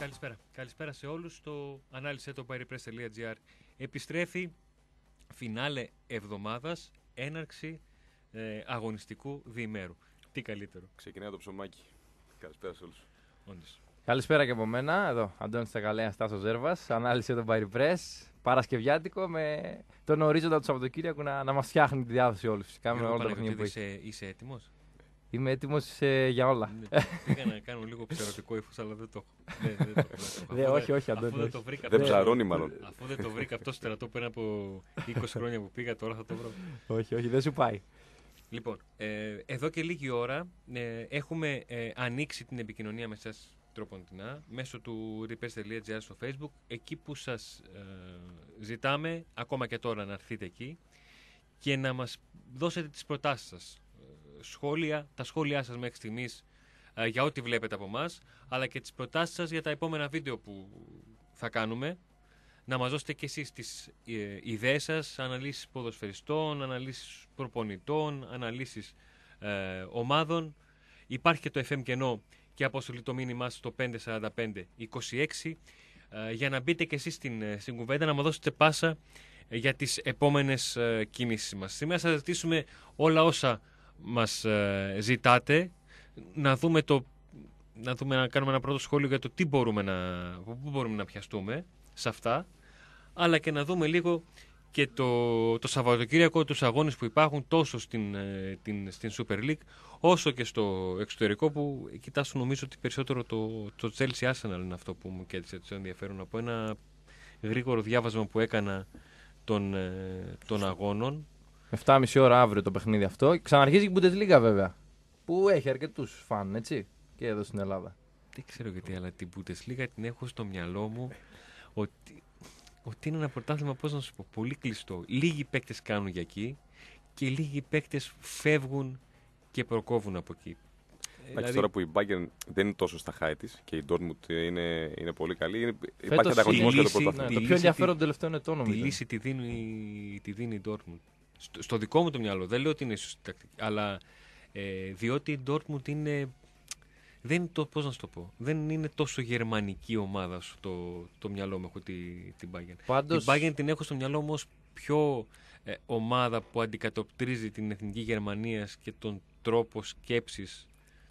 Καλησπέρα. Καλησπέρα σε όλους. Το ανάλυση το επιστρέφει φινάλε εβδομάδας, έναρξη ε, αγωνιστικού διημέρου. Τι καλύτερο. Ξεκινάει το ψωμάκι. Καλησπέρα σε όλους. Όντως. Καλησπέρα και από μένα. Εδώ, Αντώνης Τσακαλέα, Στάσο Ζέρβα. Ανάλυση το Παρασκευιάτικο με τον ορίζοντα του Σαββατοκύριακου να, να μας φτιάχνει τη διάθεση όλους. Κάνουμε με όλο το παιχνίδι. είσαι έτοιμος. Είμαι έτοιμος ε, για όλα. Ναι, πήγα να κάνω λίγο ψαρωτικό ύφος, αλλά δεν το έχω. Ναι, ναι, όχι, όχι, Αντώνη. Δεν ψαρώνει, μάλλον. Αφού δεν το βρήκα αυτό στρατό πριν από 20 χρόνια που πήγα, τώρα θα το βρω. Όχι, όχι, δεν σου πάει. Λοιπόν, ε, εδώ και λίγη ώρα ε, έχουμε ε, ανοίξει την επικοινωνία με εσά τροποντινά μέσω του repairs.gr στο facebook εκεί που σας ε, ζητάμε ακόμα και τώρα να έρθετε εκεί και να μας δώσετε τις προτάσεις σας σχόλια, τα σχόλιά σας μέχρι στιγμής ε, για ό,τι βλέπετε από εμάς, αλλά και τις προτάσεις σας για τα επόμενα βίντεο που θα κάνουμε. Να μας δώσετε και εσείς τις ε, ιδέες σας, αναλύσεις ποδοσφαιριστών, αναλύσεις προπονητών, αναλύσεις ε, ομάδων. Υπάρχει και το FM κενό και αποστολή το μήνυμά στο 54526 για να μπείτε και εσείς στην, κουβέντα, να μας δώσετε πάσα για τις επόμενες κινήσεις μας. Σήμερα θα ζητήσουμε όλα όσα μας ε, ζητάτε να δούμε το να, δούμε, να κάνουμε ένα πρώτο σχόλιο για το τι μπορούμε να, πού μπορούμε να πιαστούμε σε αυτά, αλλά και να δούμε λίγο και το, το Σαββατοκύριακο τους αγώνες που υπάρχουν τόσο στην, ε, την, στην Super League όσο και στο εξωτερικό που κοιτάσουν νομίζω ότι περισσότερο το, το Chelsea Arsenal είναι αυτό που μου κέντρισε το ενδιαφέρον από ένα γρήγορο διάβασμα που έκανα των, ε, των αγώνων 7,5 ώρα αύριο το παιχνίδι αυτό. Ξαναρχίζει η Bundesliga βέβαια. Που έχει αρκετούς φαν, έτσι. Και εδώ στην Ελλάδα. Δεν ξέρω γιατί, αλλά την Bundesliga την έχω στο μυαλό μου ότι, ότι είναι ένα πρωτάθλημα, πώς να σου πω, πολύ κλειστό. Λίγοι παίκτες κάνουν για εκεί και λίγοι παίκτες φεύγουν και προκόβουν από εκεί. Εντάξει, δηλαδή... τώρα που η Bayern δεν είναι τόσο στα χάη της και η Dortmund είναι, είναι πολύ καλή, είναι, υπάρχει ανταγωνισμό για το πρωτάθλημα. Ναι, το πιο ενδιαφέρον τελευταίο είναι το όνομα. Τη λύση τη δίνει, η Dortmund στο, δικό μου το μυαλό, δεν λέω ότι είναι σωστή τακτική, αλλά ε, διότι η Dortmund είναι, δεν είναι το, να το πω, δεν είναι τόσο γερμανική ομάδα στο το μυαλό μου, έχω τη, την Bayern. Πάντως... Την Bayern την έχω στο μυαλό μου ως πιο ε, ομάδα που αντικατοπτρίζει την εθνική Γερμανίας και τον τρόπο σκέψης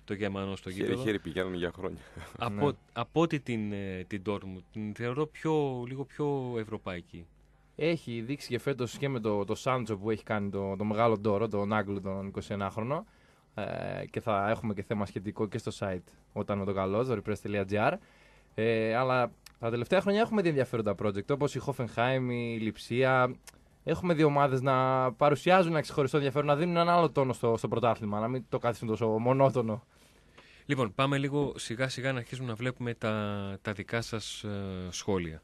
το Γερμανό στο γήπεδο. Χέρι, χέρι πηγαίνουν για χρόνια. Από, ναι. από ότι την, ε, την Dortmund, την θεωρώ πιο, λίγο πιο ευρωπαϊκή. Έχει δείξει και φέτος και με το, το Σάντζο που έχει κάνει το, το μεγάλο ντόρο, τον Άγγλου τον 21χρονο. Ε, και θα έχουμε και θέμα σχετικό και στο site όταν με το καλό, Ε, αλλά τα τελευταία χρόνια έχουμε δει ενδιαφέροντα project όπως η Hoffenheim, η Λιψία. Έχουμε δύο ομάδες να παρουσιάζουν ένα ξεχωριστό ενδιαφέρον, να δίνουν ένα άλλο τόνο στο, στο πρωτάθλημα, να μην το καθίσουν τόσο μονότονο. Λοιπόν, πάμε λίγο σιγά σιγά να αρχίσουμε να βλέπουμε τα, τα δικά σας ε, σχόλια.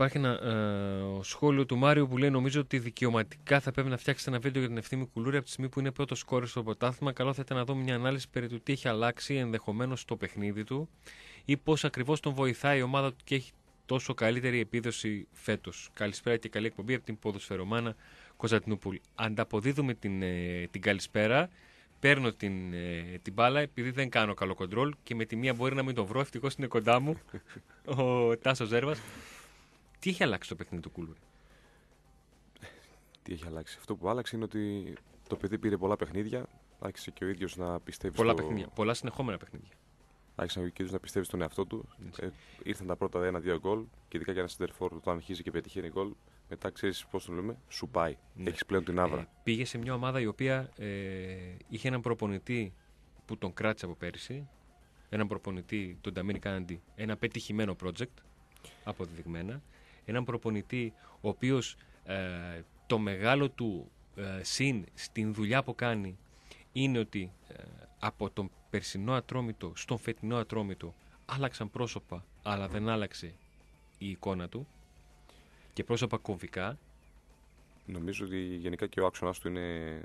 Υπάρχει ένα ε, σχόλιο του Μάριο που λέει: Νομίζω ότι δικαιωματικά θα πρέπει να φτιάξετε ένα βίντεο για την ευθύνη Κουλούρη από τη στιγμή που είναι πρώτο κόρη στο ποτάθμα Καλό θα ήταν να δούμε μια ανάλυση περί του τι έχει αλλάξει ενδεχομένως στο παιχνίδι του ή πώς ακριβώς τον βοηθάει η ομάδα του και έχει τόσο καλύτερη επίδοση φέτος. Καλησπέρα και καλή εκπομπή από την Ποδοσφαιρομάνα Κωνσταντινούπολη. Ανταποδίδουμε την, ε, την καλησπέρα. Παίρνω την, ε, την μπάλα επειδή δεν κάνω καλό κοντρόλ και με τη μία μπορεί να μην τον βρω. Ευτυχώς είναι κοντά μου ο Τάσος Ζέρβας. Τι έχει αλλάξει το παιχνίδι του Κούλουρη. Τι έχει αλλάξει. Αυτό που άλλαξε είναι ότι το παιδί πήρε πολλά παιχνίδια. Άρχισε και ο ίδιος να πιστεύει. Πολλά στο... Πολλά συνεχόμενα παιχνίδια. Άρχισε και ο ίδιος να πιστεύει στον εαυτό του. Ε, ήρθαν τα πρώτα ένα-δύο γκολ. Και ειδικά για ένα συντερφόρ το αρχίζει και πετυχαίνει γκολ. Μετά ξέρεις πώς το λέμε. Σου πάει. Ναι. Έχεις πλέον την άβρα. Ε, πήγε σε μια ομάδα η οποία ε, είχε έναν προπονητή που τον κράτησε από πέρυσι. Έναν προπονητή, τον Ταμίνη Κάναντι. Ένα πετυχημένο project. Αποδεδειγμένα έναν προπονητή ο οποίος ε, το μεγάλο του ε, συν στην δουλειά που κάνει είναι ότι ε, από τον περσινό ατρόμητο στον φετινό ατρόμητο άλλαξαν πρόσωπα αλλά δεν άλλαξε η εικόνα του και πρόσωπα κομβικά. Νομίζω ότι γενικά και ο άξονα του είναι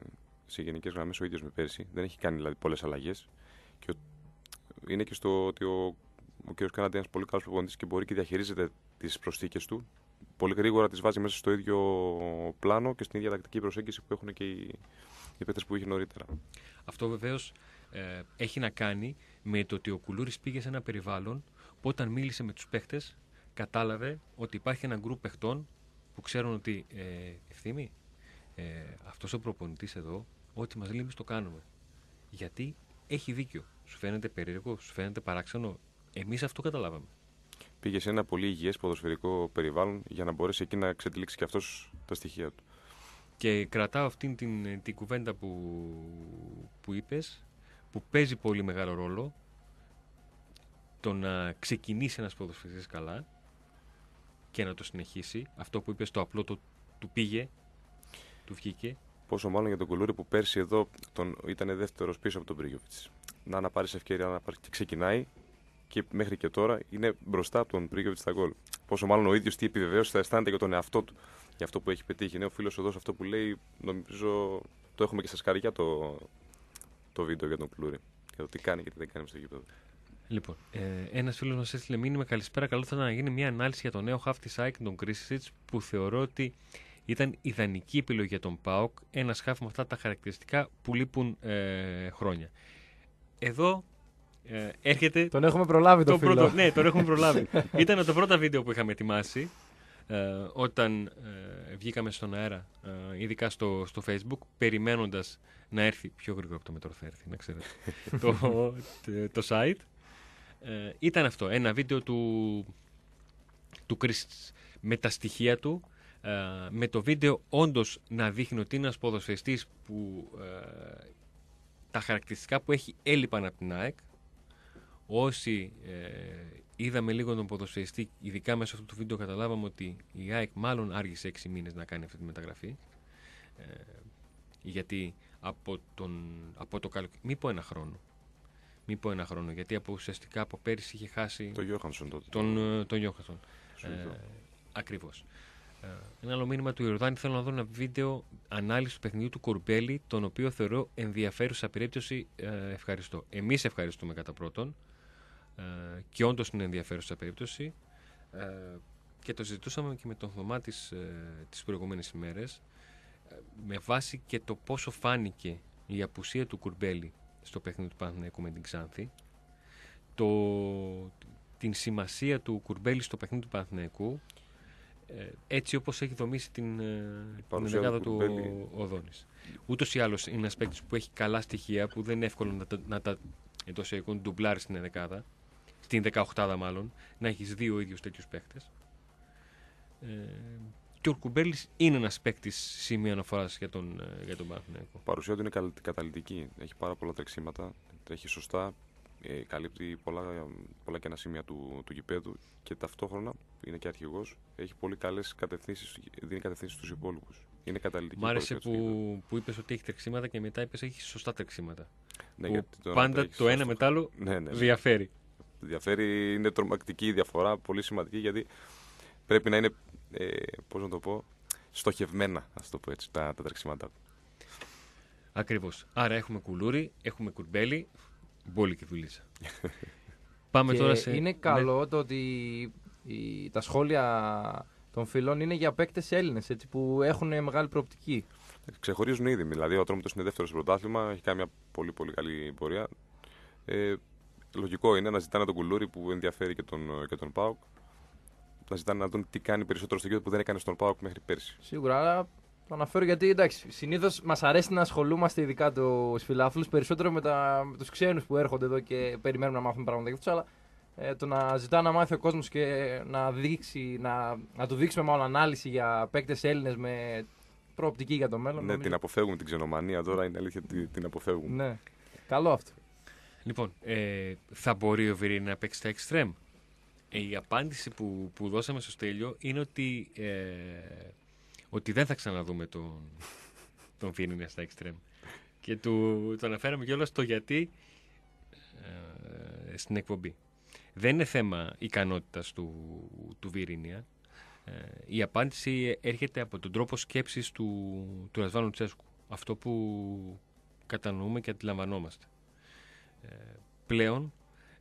σε γενικές γραμμές ο ίδιος με πέρσι. Δεν έχει κάνει δηλαδή πολλές αλλαγές. Και είναι και στο ότι ο, ο κ. Κάναντι είναι ένα πολύ καλός προπονητής και μπορεί και διαχειρίζεται τις προσθήκες του. Πολύ γρήγορα τις βάζει μέσα στο ίδιο πλάνο και στην ίδια τακτική προσέγγιση που έχουν και οι, οι που είχε νωρίτερα. Αυτό βεβαίως ε, έχει να κάνει με το ότι ο Κουλούρης πήγε σε ένα περιβάλλον που όταν μίλησε με τους παίχτες κατάλαβε ότι υπάρχει ένα γκρουπ παιχτών που ξέρουν ότι ε, ευθύμη, ε, αυτός ο προπονητής εδώ, ό,τι μας λέει στο το κάνουμε. Γιατί έχει δίκιο. Σου φαίνεται περίεργο, σου φαίνεται παράξενο. Εμείς αυτό καταλάβαμε πήγε σε ένα πολύ υγιές ποδοσφαιρικό περιβάλλον για να μπορέσει εκεί να ξετυλίξει και αυτός τα στοιχεία του. Και κρατάω αυτήν την, την κουβέντα που, που είπες, που παίζει πολύ μεγάλο ρόλο το να ξεκινήσει ένας ποδοσφαιριστής καλά και να το συνεχίσει. Αυτό που είπες, το απλό το, του πήγε, του βγήκε. Πόσο μάλλον για τον Κουλούρη που πέρσι εδώ τον, ήταν δεύτερος πίσω από τον Πρίγιοβιτ. Να να πάρεις ευκαιρία να ξεκινάει και μέχρι και τώρα είναι μπροστά από τον Πρίγκοβιτ στα γκολ. Πόσο μάλλον ο ίδιος τι επιβεβαίωση θα αισθάνεται για τον εαυτό του για αυτό που έχει πετύχει. Ναι, ο φίλος εδώ αυτό που λέει, νομίζω το έχουμε και στα σκαριά το, το βίντεο για τον Πλούρι. Για το τι κάνει και τι δεν κάνει στο γήπεδο. Λοιπόν, ε, ένας φίλος μας έστειλε μήνυμα. Καλησπέρα. Καλό θα ήταν να γίνει μια ανάλυση για τον νέο half Σάικ τον Κρίσιτ, που θεωρώ ότι ήταν ιδανική επιλογή για τον ΠΑΟΚ. Ένας χάφ με αυτά τα χαρακτηριστικά που λείπουν ε, χρόνια. Εδώ ε, έρχεται. Τον έχουμε προλάβει τον φίλο. Πρώτο, ναι, τον έχουμε προλάβει. Ήταν το πρώτο βίντεο που είχαμε ετοιμάσει ε, όταν ε, βγήκαμε στον αέρα, ε, ειδικά στο, στο facebook, περιμένοντας να έρθει πιο γρήγορα από το μετρό θα έρθει, να ξέρετε, το, το, site. Ε, ήταν αυτό, ένα βίντεο του, του Chris με τα στοιχεία του, με το βίντεο όντως να δείχνει ότι είναι ένας ποδοσφαιριστής που τα χαρακτηριστικά που έχει έλειπαν από την ΑΕΚ, Όσοι ε, είδαμε λίγο τον ποδοσφαιριστή, ειδικά μέσα αυτού του βίντεο, καταλάβαμε ότι η ΑΕΚ μάλλον άργησε 6 μήνες να κάνει αυτή τη μεταγραφή. Ε, γιατί από, τον, από το καλοκαίρι. Μη πω ένα χρόνο. Μη πω ένα χρόνο. Γιατί από, ουσιαστικά από πέρυσι είχε χάσει. Το Γιώχανσον τότε. Τον, ε, τον Γιώχανσον. Ε, Ακριβώς. Ε, ένα άλλο μήνυμα του Ιορδάνη. Θέλω να δω ένα βίντεο ανάλυσης του παιχνιδιού του Κορμπέλη, τον οποίο θεωρώ ενδιαφέρουσα περίπτωση. ευχαριστώ. Εμείς ευχαριστούμε κατά πρώτον. Ε, και όντως είναι ενδιαφέρουσα περίπτωση. Ε, και το ζητούσαμε και με τον Θωμά τις, ε, τις προηγούμενες ημέρες ε, με βάση και το πόσο φάνηκε η απουσία του Κουρμπέλη στο παιχνίδι του Παναθηναϊκού με την Ξάνθη το, την σημασία του Κουρμπέλη στο παιχνίδι του Παναθηναϊκού ε, έτσι όπως έχει δομήσει την, ε, την του, οδόνη. Οδόνης. ή άλλως είναι ένας παίκτης που έχει καλά στοιχεία που δεν είναι εύκολο να, τα εντός εικόν ντουμπλάρει στην ενδεκάδα στην 18 μάλλον, να έχεις δύο ίδιους τέτοιους παίκτες. Ε, και ο Κουμπέλης είναι ένας παίκτης σημείο αναφοράς για τον, ε, για τον Παναθηναϊκό. Παρουσία του είναι καταλητική. Έχει πάρα πολλά τρεξίματα. Έχει σωστά. Ε, καλύπτει πολλά, πολλά ένα σημεία του, του γηπέδου και ταυτόχρονα είναι και αρχηγός. Έχει πολύ καλές κατευθύνσεις. Δίνει κατευθύνσεις στους υπόλοιπους. Είναι καταλυτική. Μ' άρεσε που, που είπες ότι έχει τρεξίματα και μετά είπες έχει σωστά τρεξίματα. Ναι, πάντα το ένα μετάλλο ναι, ναι, διαφέρει διαφέρει. Είναι τρομακτική η διαφορά, πολύ σημαντική γιατί πρέπει να είναι, ε, πώς να το πω, στοχευμένα, ας το πω έτσι, τα, τα τρεξίματά του. Ακριβώς. Άρα έχουμε κουλούρι, έχουμε κουρμπέλι, μπόλι και δουλίτσα. Πάμε και τώρα σε. Είναι ναι. καλό το ότι η, τα σχόλια των φιλών είναι για παίκτες Έλληνες που έχουν μεγάλη προοπτική. Ξεχωρίζουν ήδη. Δηλαδή, ο Ατρόμητος είναι δεύτερος στο πρωτάθλημα, έχει κάνει μια πολύ, πολύ καλή πορεία. Ε, Λογικό είναι να ζητάνε τον κουλούρι που ενδιαφέρει και τον, ε, και τον Πάουκ. Να ζητάνε να δουν τι κάνει περισσότερο στο γήπεδο που δεν έκανε στον Πάουκ μέχρι πέρσι. Σίγουρα, αλλά το αναφέρω γιατί εντάξει, συνήθως μας αρέσει να ασχολούμαστε ειδικά του φιλάθλου περισσότερο με, τα, με τους ξένους που έρχονται εδώ και περιμένουμε να μάθουμε πράγματα για αυτού. Αλλά ε, το να ζητά να μάθει ο κόσμος και να, δείξει, να, να του δείξουμε μάλλον ανάλυση για παίκτες Έλληνες με προοπτική για το μέλλον. Ναι, την αποφεύγουμε την ξενομανία τώρα, είναι αλήθεια ότι την αποφεύγουμε. Ναι. Καλό αυτό. Λοιπόν, ε, θα μπορεί ο Βιρίνη να παίξει έξτρεμ η απάντηση που, που δώσαμε στο Στέλιο είναι ότι, ε, ότι δεν θα ξαναδούμε τον, τον στα έξτρεμ Και του, το αναφέραμε κιόλας το γιατί ε, στην εκπομπή. Δεν είναι θέμα ικανότητας του, του Βιρίνια. Ε. Ε, η απάντηση έρχεται από τον τρόπο σκέψης του, του Ρασβάνου Τσέσκου. Αυτό που κατανοούμε και αντιλαμβανόμαστε. Ε, πλέον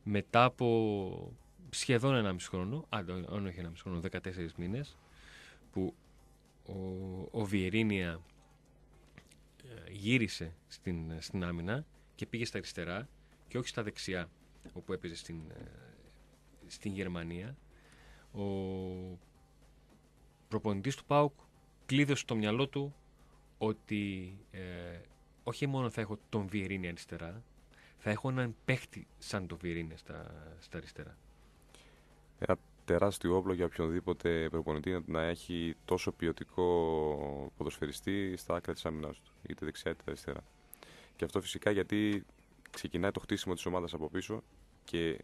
μετά από σχεδόν μισό χρόνο, αν όχι μισό χρόνο, 14 μήνες, που ο, ο Βιερίνια ε, γύρισε στην, στην άμυνα και πήγε στα αριστερά και όχι στα δεξιά, όπου έπαιζε στην, ε, στην Γερμανία. Ο προπονητής του ΠΑΟΚ κλείδωσε το μυαλό του ότι όχι μόνο θα έχω τον Βιερίνη αριστερά, θα έχω έναν παίχτη σαν το Βιρίνες στα, αριστερά. Ένα τεράστιο όπλο για οποιονδήποτε προπονητή να έχει τόσο ποιοτικό ποδοσφαιριστή στα άκρα της άμυνας του, είτε δεξιά είτε αριστερά. Και αυτό φυσικά γιατί ξεκινάει το χτίσιμο της ομάδας από πίσω και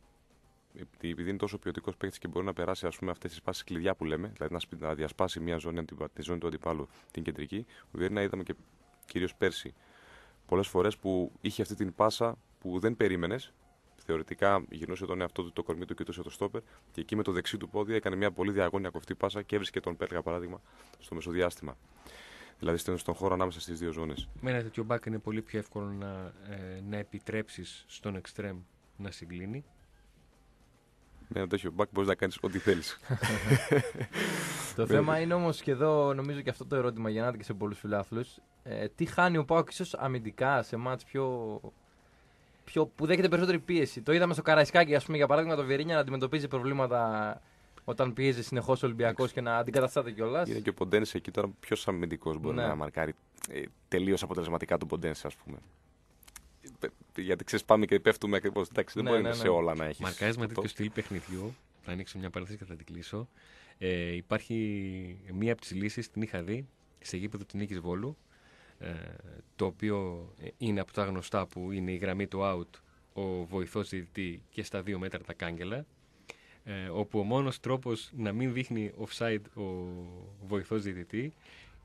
επειδή είναι τόσο ποιοτικός παίκτη και μπορεί να περάσει αυτές τις πάσει κλειδιά που λέμε, δηλαδή να διασπάσει μια ζώνη, τη ζώνη του αντιπάλου την κεντρική, ο Βιερίνια είδαμε και κυρίως πέρσι πολλές φορές που είχε αυτή την πάσα που δεν περίμενες. Θεωρητικά γυρνούσε τον εαυτό του το κορμί του, κοιτούσε το στόπερ και εκεί με το δεξί του πόδι έκανε μια πολύ διαγώνια κοφτή πάσα και έβρισκε τον Πέλγα παράδειγμα στο μεσοδιάστημα. Δηλαδή στον χώρο ανάμεσα στις δύο ζώνες. Με ένα τέτοιο μπακ είναι πολύ πιο εύκολο να, ε, να επιτρέψεις στον εξτρέμ να συγκλίνει. Με ένα τέτοιο μπακ μπορείς να κάνεις ό,τι θέλεις. το θέμα είναι όμως και εδώ, νομίζω και αυτό το ερώτημα να και σε πολλούς φιλάθλους. Ε, τι χάνει ο Πάοκ ίσως αμυντικά σε μάτ πιο πιο, που δέχεται περισσότερη πίεση. Το είδαμε στο Καραϊσκάκι, ας πούμε, για παράδειγμα, το Βιερίνια να αντιμετωπίζει προβλήματα όταν πιέζει συνεχώς ο Ολυμπιακός και να αντικαταστάται κιόλας. Είναι και ο Ποντένσε εκεί τώρα πιο αμυντικός μπορεί ναι. να μαρκάρει ε, τελείως αποτελεσματικά τον Ποντένσε, ας πούμε. Ε, ε, γιατί ξέρεις, πάμε και πέφτουμε ακριβώς. δεν ναι, μπορεί ναι, σε ναι. όλα να έχεις. με τέτοιο στυλ παιχνιδιού. Θα ανοίξω μια παρένθεση και θα την κλείσω. Ε, υπάρχει μία από τις λύσεις, την είχα δει, σε γήπεδο τη Νίκης Βόλου, ε, το οποίο είναι από τα γνωστά που είναι η γραμμή του out, ο βοηθός διδυτή και στα δύο μέτρα τα κάγκελα, ε, όπου ο μόνος τρόπος να μην δείχνει offside ο βοηθός διδυτή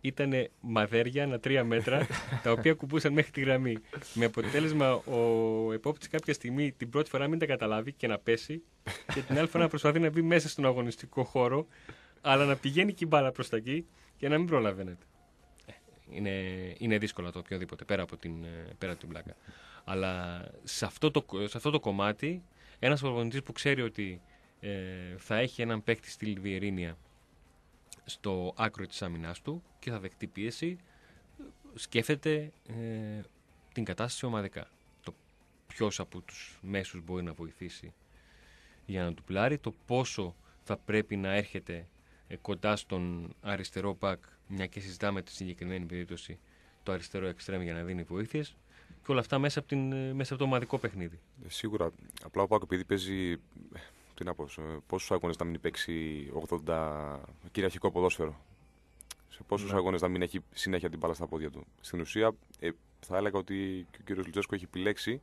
ήταν μαδέρια ανά τρία μέτρα, τα οποία κουπούσαν μέχρι τη γραμμή. Με αποτέλεσμα ο Επόπτης κάποια στιγμή την πρώτη φορά μην τα καταλάβει και να πέσει, και την άλλη φορά να προσπαθεί να μπει μέσα στον αγωνιστικό χώρο, αλλά να πηγαίνει και η μπάλα προς τα εκεί και να μην προλαβαίνεται είναι, είναι δύσκολο το οποιοδήποτε πέρα από την, ε, πέρα από την πλάκα. Αλλά σε αυτό το, σε αυτό το κομμάτι, ένας προπονητής που ξέρει ότι ε, θα έχει έναν παίκτη στη Λιβιερίνια στο άκρο της άμυνάς του και θα δεχτεί πίεση, σκέφτεται ε, την κατάσταση ομαδικά. Το ποιος από τους μέσους μπορεί να βοηθήσει για να του πλάρει, το πόσο θα πρέπει να έρχεται κοντά στον αριστερό πακ μια και συζητάμε τη συγκεκριμένη περίπτωση το αριστερό εξτρέμ για να δίνει βοήθειες. Και όλα αυτά μέσα από, την, μέσα το ομαδικό παιχνίδι. Ε, σίγουρα. Απλά ο Πάκο επειδή παίζει. Ε, τι να πω, πόσους αγώνες να μην παίξει 80 κυριαρχικό ποδόσφαιρο. Σε πόσους ναι. αγώνες να μην έχει συνέχεια την μπάλα στα πόδια του. Στην ουσία, ε, θα έλεγα ότι ο κύριος Λουτσέσκο έχει επιλέξει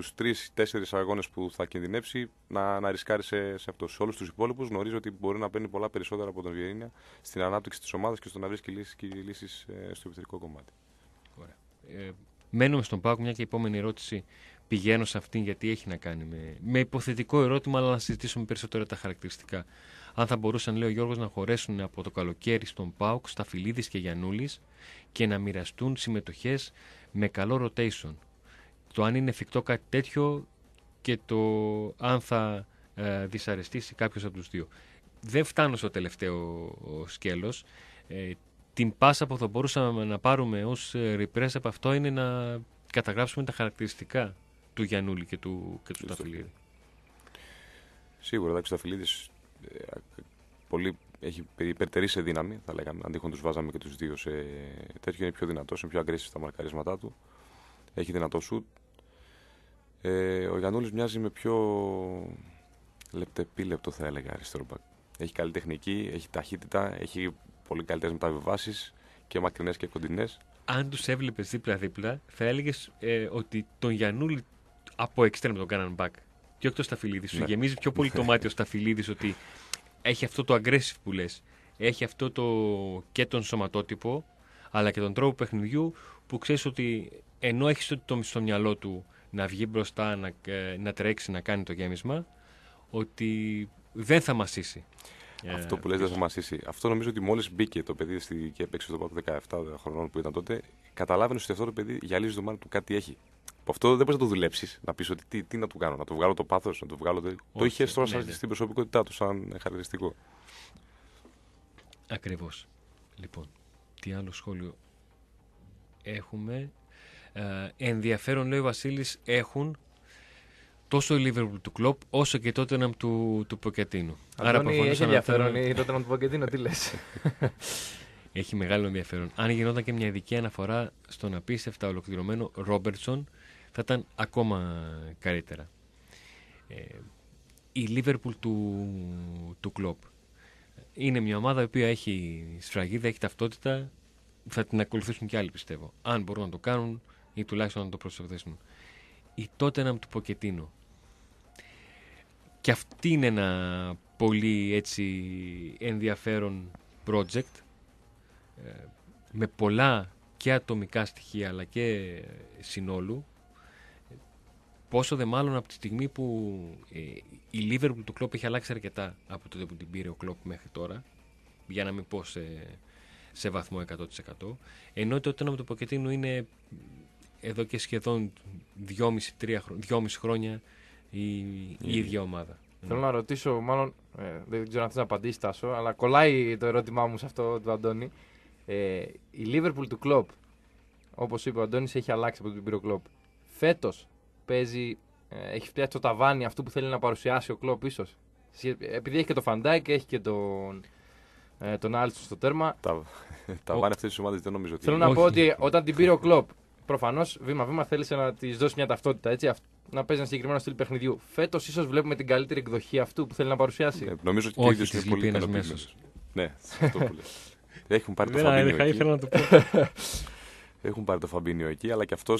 του τρει-τέσσερι αγώνες που θα κινδυνεύσει να, να ρισκάρει σε, σε αυτό. Σε όλους τους υπόλοιπους γνωρίζει ότι μπορεί να παίρνει πολλά περισσότερα από τον Βιερίνια στην ανάπτυξη της ομάδας και στο να βρίσκει λύσεις και λύσεις ε, στο επιθετικό κομμάτι. Ωραία. Ε, μένουμε στον ΠΑΟΚ μια και η επόμενη ερώτηση πηγαίνω σε αυτήν γιατί έχει να κάνει με, υποθετικό ερώτημα, αλλά να συζητήσουμε περισσότερα τα χαρακτηριστικά. Αν θα μπορούσαν, λέει ο Γιώργος, να χωρέσουν από το καλοκαίρι στον Πάουκ, στα Φιλίδη και Γιανούλη και να μοιραστούν συμμετοχές με καλό rotation το αν είναι εφικτό κάτι τέτοιο και το αν θα ε, δυσαρεστήσει κάποιος από τους δύο. Δεν φτάνω στο τελευταίο σκέλος. Ε, την πάσα που θα μπορούσαμε να πάρουμε ως ε, repres από αυτό είναι να καταγράψουμε τα χαρακτηριστικά του Γιαννούλη και του, και Σίγουρα, εντάξει, ο Σταφυλίδης ε, πολύ, έχει υπερτερήσει σε δύναμη, θα λέγαμε. Αντίχον τους βάζαμε και τους δύο σε τέτοιο, είναι πιο δυνατός, είναι πιο αγκρίσιμο στα μαρκαρίσματά του. Έχει δυνατό σουτ, ε, ο Γιαννούλης μοιάζει με πιο λεπτεπίλεπτο θα έλεγα αριστερό Έχει καλή τεχνική, έχει ταχύτητα, έχει πολύ καλύτερες μεταβιβάσεις και μακρινές και κοντινές. Αν τους έβλεπες δίπλα-δίπλα, θα έλεγες ε, ότι τον Γιανούλη από εξτρέμ τον κάναν μπακ. Και όχι το Σταφυλίδη. Σου ναι. γεμίζει πιο πολύ το ναι. μάτι ο Σταφυλίδης ότι έχει αυτό το aggressive που λες. Έχει αυτό το και τον σωματότυπο, αλλά και τον τρόπο παιχνιδιού που ξέρεις ότι ενώ έχεις το, το μυαλό του να βγει μπροστά, να, ε, να τρέξει, να κάνει το γέμισμα, ότι δεν θα μασίσει. Ε, αυτό που λες δεν θα μασίσει. Αυτό νομίζω ότι μόλις μπήκε το παιδί στη, και έπαιξε το πάτο 17 χρονών που ήταν τότε, καταλάβαινες ότι αυτό το παιδί γυαλίζει το μάτι του κάτι έχει. Που αυτό δεν μπορείς να το δουλέψεις, να πεις ότι τι, τι, να του κάνω, να του βγάλω το πάθος, να του βγάλω. Το, το είχε τώρα ναι, ναι. στην προσωπικότητά του, σαν χαρακτηριστικό. Ακριβώς. Λοιπόν, τι άλλο σχόλιο έχουμε. Ε, ενδιαφέρον, λέει ο Βασίλης, έχουν τόσο η Λίβερπουλ του Κλοπ όσο και τότε Τότεναμ του, του Ποκετίνου. Άρα προφανώς. Έχει ενδιαφέρον η Τότεναμ του Ποκετίνου, τι λες. Έχει μεγάλο ενδιαφέρον. Αν γινόταν και μια ειδική αναφορά στον απίστευτα ολοκληρωμένο Ρόμπερτσον, θα ήταν ακόμα καλύτερα. Ε, η Λίβερπουλ του, του Κλοπ είναι μια ομάδα η οποία έχει σφραγίδα, έχει ταυτότητα. Θα την ακολουθήσουν και άλλοι πιστεύω. Αν μπορούν να το κάνουν, ή τουλάχιστον να το προσθέσουν. Η μου του Ποκετίνου. Και αυτή είναι ένα πολύ έτσι ενδιαφέρον project ε, με πολλά και ατομικά στοιχεία αλλά και συνόλου πόσο δε μάλλον από τη στιγμή που ε, η Λίβερπουλ του Κλόπ έχει αλλάξει αρκετά από τότε που την πήρε ο Κλόπ μέχρι τώρα για να μην πω σε, σε βαθμό 100% ενώ τότε με το Ποκετίνο είναι εδώ και σχεδόν χρόνια η, η ίδια ομάδα. Θέλω να ρωτήσω, μάλλον ε, δεν ξέρω αν θες να απαντήσεις Τάσο, αλλά κολλάει το ερώτημά μου σε αυτό του Αντώνη. Ε, η Λίβερπουλ του Κλόπ, όπως είπε ο Αντώνης, έχει αλλάξει από τον πύρο Κλόπ. Φέτος παίζει, ε, έχει φτιάξει το ταβάνι αυτού που θέλει να παρουσιάσει ο Κλόπ ίσως. Επειδή έχει και το Φαντάικ, έχει και τον, ε, τον Άλτσο στο τέρμα. Τα, τα βάνε αυτέ της ομάδας, δεν νομίζω ότι. Θέλω να πω ότι όταν την πήρε ο Κλοπ προφανώς βήμα-βήμα θέλεις να της δώσεις μια ταυτότητα. Έτσι, να παίζει ένα συγκεκριμένο στυλ παιχνιδιού. Φέτος ίσως βλέπουμε την καλύτερη εκδοχή αυτού που θέλει να παρουσιάσει. Ναι, νομίζω ότι ο ίδιο είναι πολύ ικανοποιημένο. Ναι, αυτό που Έχουν πάρει το Φαμπίνιο εκεί. Ήθελα να πω. Έχουν πάρει το Φαμπίνιο εκεί, αλλά και αυτός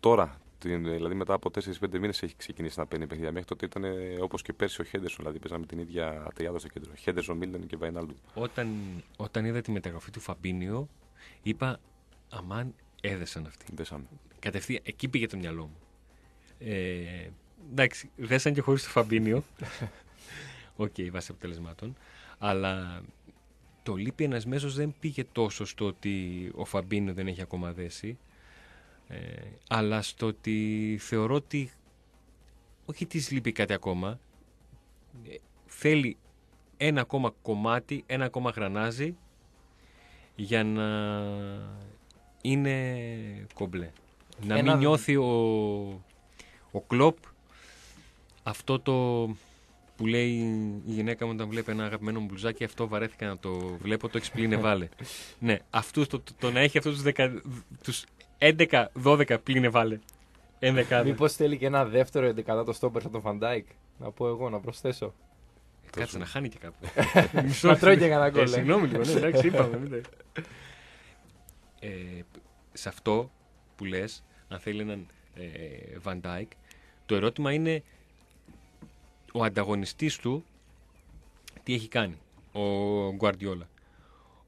τώρα, δηλαδή μετά από 4-5 μήνες, έχει ξεκινήσει να παίρνει παιχνίδια. Μέχρι τότε ήταν ε, όπως και πέρσι ο Χέντερσον, δηλαδή παίζαμε την ίδια τριάδα στο κέντρο. Χέντερσον, Μίλτον και Βαϊνάλντου. Όταν, όταν είδα τη μεταγραφή του Φαμπίνιο, είπα Αμάν, Έδεσαν αυτοί. Κατευθείαν, εκεί πήγε το μυαλό μου. Ε, εντάξει, δέσαν και χωρίς το Φαμπίνιο. Οκ, okay, βάσει αποτελεσμάτων. Αλλά το λείπει ένας μέσος δεν πήγε τόσο στο ότι ο Φαμπίνιο δεν έχει ακόμα δέσει. Ε, αλλά στο ότι θεωρώ ότι όχι της λείπει κάτι ακόμα. Ε, θέλει ένα ακόμα κομμάτι, ένα ακόμα γρανάζι για να, είναι κομπλέ. Να μην νιώθει ο, ο Κλόπ αυτό το που λέει η γυναίκα μου όταν βλέπει ένα αγαπημένο μου μπλουζάκι, αυτό βαρέθηκα να το βλέπω, το εξπλήνε βάλε. ναι, το, το, το να έχει αυτούς τους, τους 11-12 πλήνε βάλε. Μήπως θέλει και ένα δεύτερο 11 το στόπερ σαν τον Φαντάικ. Να πω εγώ, να προσθέσω. Ε, κάτσε να χάνει και κάπου. να τρώει και κανένα ε, κόλλο. Συγγνώμη λοιπόν. εντάξει, είπαμε. ε, σε αυτό που λες, αν θέλει έναν ε, Van το ερώτημα είναι ο ανταγωνιστής του τι έχει κάνει, ο Γκουαρδιόλα.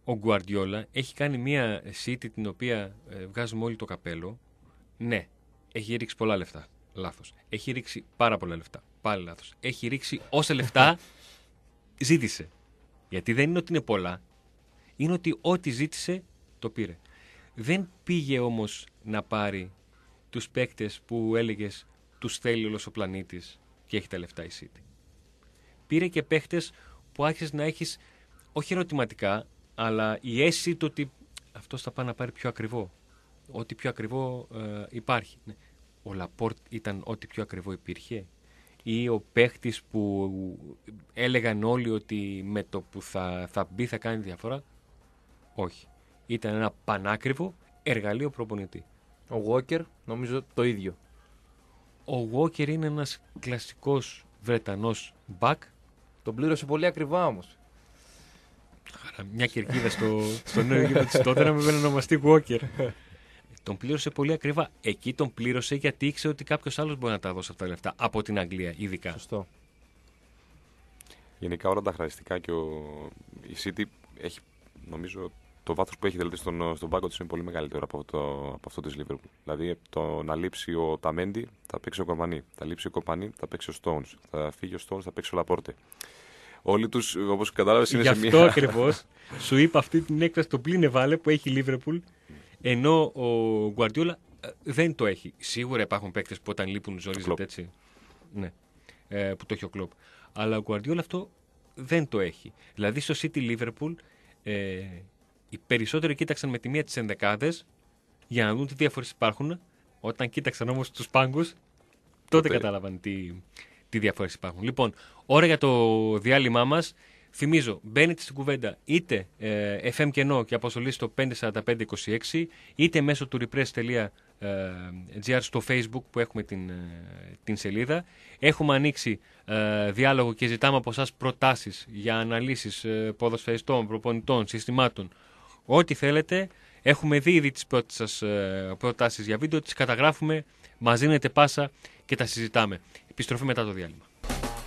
Ο Γκουαρδιόλα έχει κάνει μια City την οποία ε, βγάζουμε όλοι το καπέλο. Ναι, έχει ρίξει πολλά λεφτά. Λάθος. Έχει ρίξει πάρα πολλά λεφτά. Πάλι λάθος. Έχει ρίξει όσα λεφτά ζήτησε. Γιατί δεν είναι ότι είναι πολλά. Είναι ότι ό,τι ζήτησε το πήρε. Δεν πήγε όμως να πάρει τους παίκτες που έλεγες, τους θέλει όλος ο πλανήτης και έχει τα λεφτά η Πήρε και παίκτες που άρχισες να έχεις όχι ερωτηματικά αλλά η αίσθηση του ότι αυτός θα πάει να πάρει πιο ακριβό. Ό,τι πιο ακριβό ε, υπάρχει. Ναι. Ο Λαπόρτ ήταν ό,τι πιο ακριβό υπήρχε ή ο παίχτης που έλεγαν όλοι ότι με το που θα, θα μπει θα κάνει διαφορά. Όχι ήταν ένα πανάκριβο εργαλείο προπονητή. Ο Walker νομίζω το ίδιο. Ο Walker είναι ένας κλασικός Βρετανός back. Τον πλήρωσε πολύ ακριβά όμως. Άρα, μια κερκίδα στο, στο νέο γύρο της τότε με ονομαστεί Walker. Τον πλήρωσε πολύ ακριβά. Εκεί τον πλήρωσε γιατί ήξερε ότι κάποιος άλλος μπορεί να τα δώσει αυτά τα λεφτά. Από την Αγγλία, ειδικά. Σωστό. Γενικά όλα τα χαριστικά και ο... η City έχει νομίζω το βάθος που έχει δηλαδή στον, στον πάγκο της είναι πολύ μεγαλύτερο από, το, από αυτό της Λίβερπουλ. Δηλαδή το να λείψει ο Ταμέντι θα παίξει ο Κορμανί. Θα λείψει ο Κορμανί θα παίξει ο Στόουν. Θα φύγει ο Στόουν θα παίξει ο Λαπόρτε. Όλοι τους, όπως κατάλαβες, είναι Γι αυτό σε μία. Αυτό ακριβώς σου είπα αυτή την έκφραση το πλήνε βάλε που έχει η Λίβερπουλ. Ενώ ο Γκουαρδιόλα ε, δεν το έχει. Σίγουρα υπάρχουν παίκτες που όταν λείπουν ζορίζονται έτσι. Ναι, ε, που το έχει ο κλοπ. Αλλά ο Γκουαρδιόλα αυτό δεν το έχει. Δηλαδή στο City Liverpool ε, οι περισσότεροι κοίταξαν με τη μία τις ενδεκάδες για να δουν τι διαφορές υπάρχουν. Όταν κοίταξαν όμως τους πάγκους, τότε, κατάλαβαν τι, τι διαφορές υπάρχουν. Λοιπόν, ώρα για το διάλειμμά μας. Θυμίζω, μπαίνετε στην κουβέντα είτε ε, FM κενό και αποστολή στο 54526, είτε μέσω του repress.gr στο facebook που έχουμε την, ε, την σελίδα. Έχουμε ανοίξει ε, διάλογο και ζητάμε από εσάς προτάσεις για αναλύσεις ε, ποδοσφαιριστών, προπονητών, συστημάτων, Ό,τι θέλετε. Έχουμε δει ήδη τις πρώτες σας ε, προτάσεις για βίντεο, τις καταγράφουμε, μας δίνετε πάσα και τα συζητάμε. Επιστροφή μετά το διάλειμμα.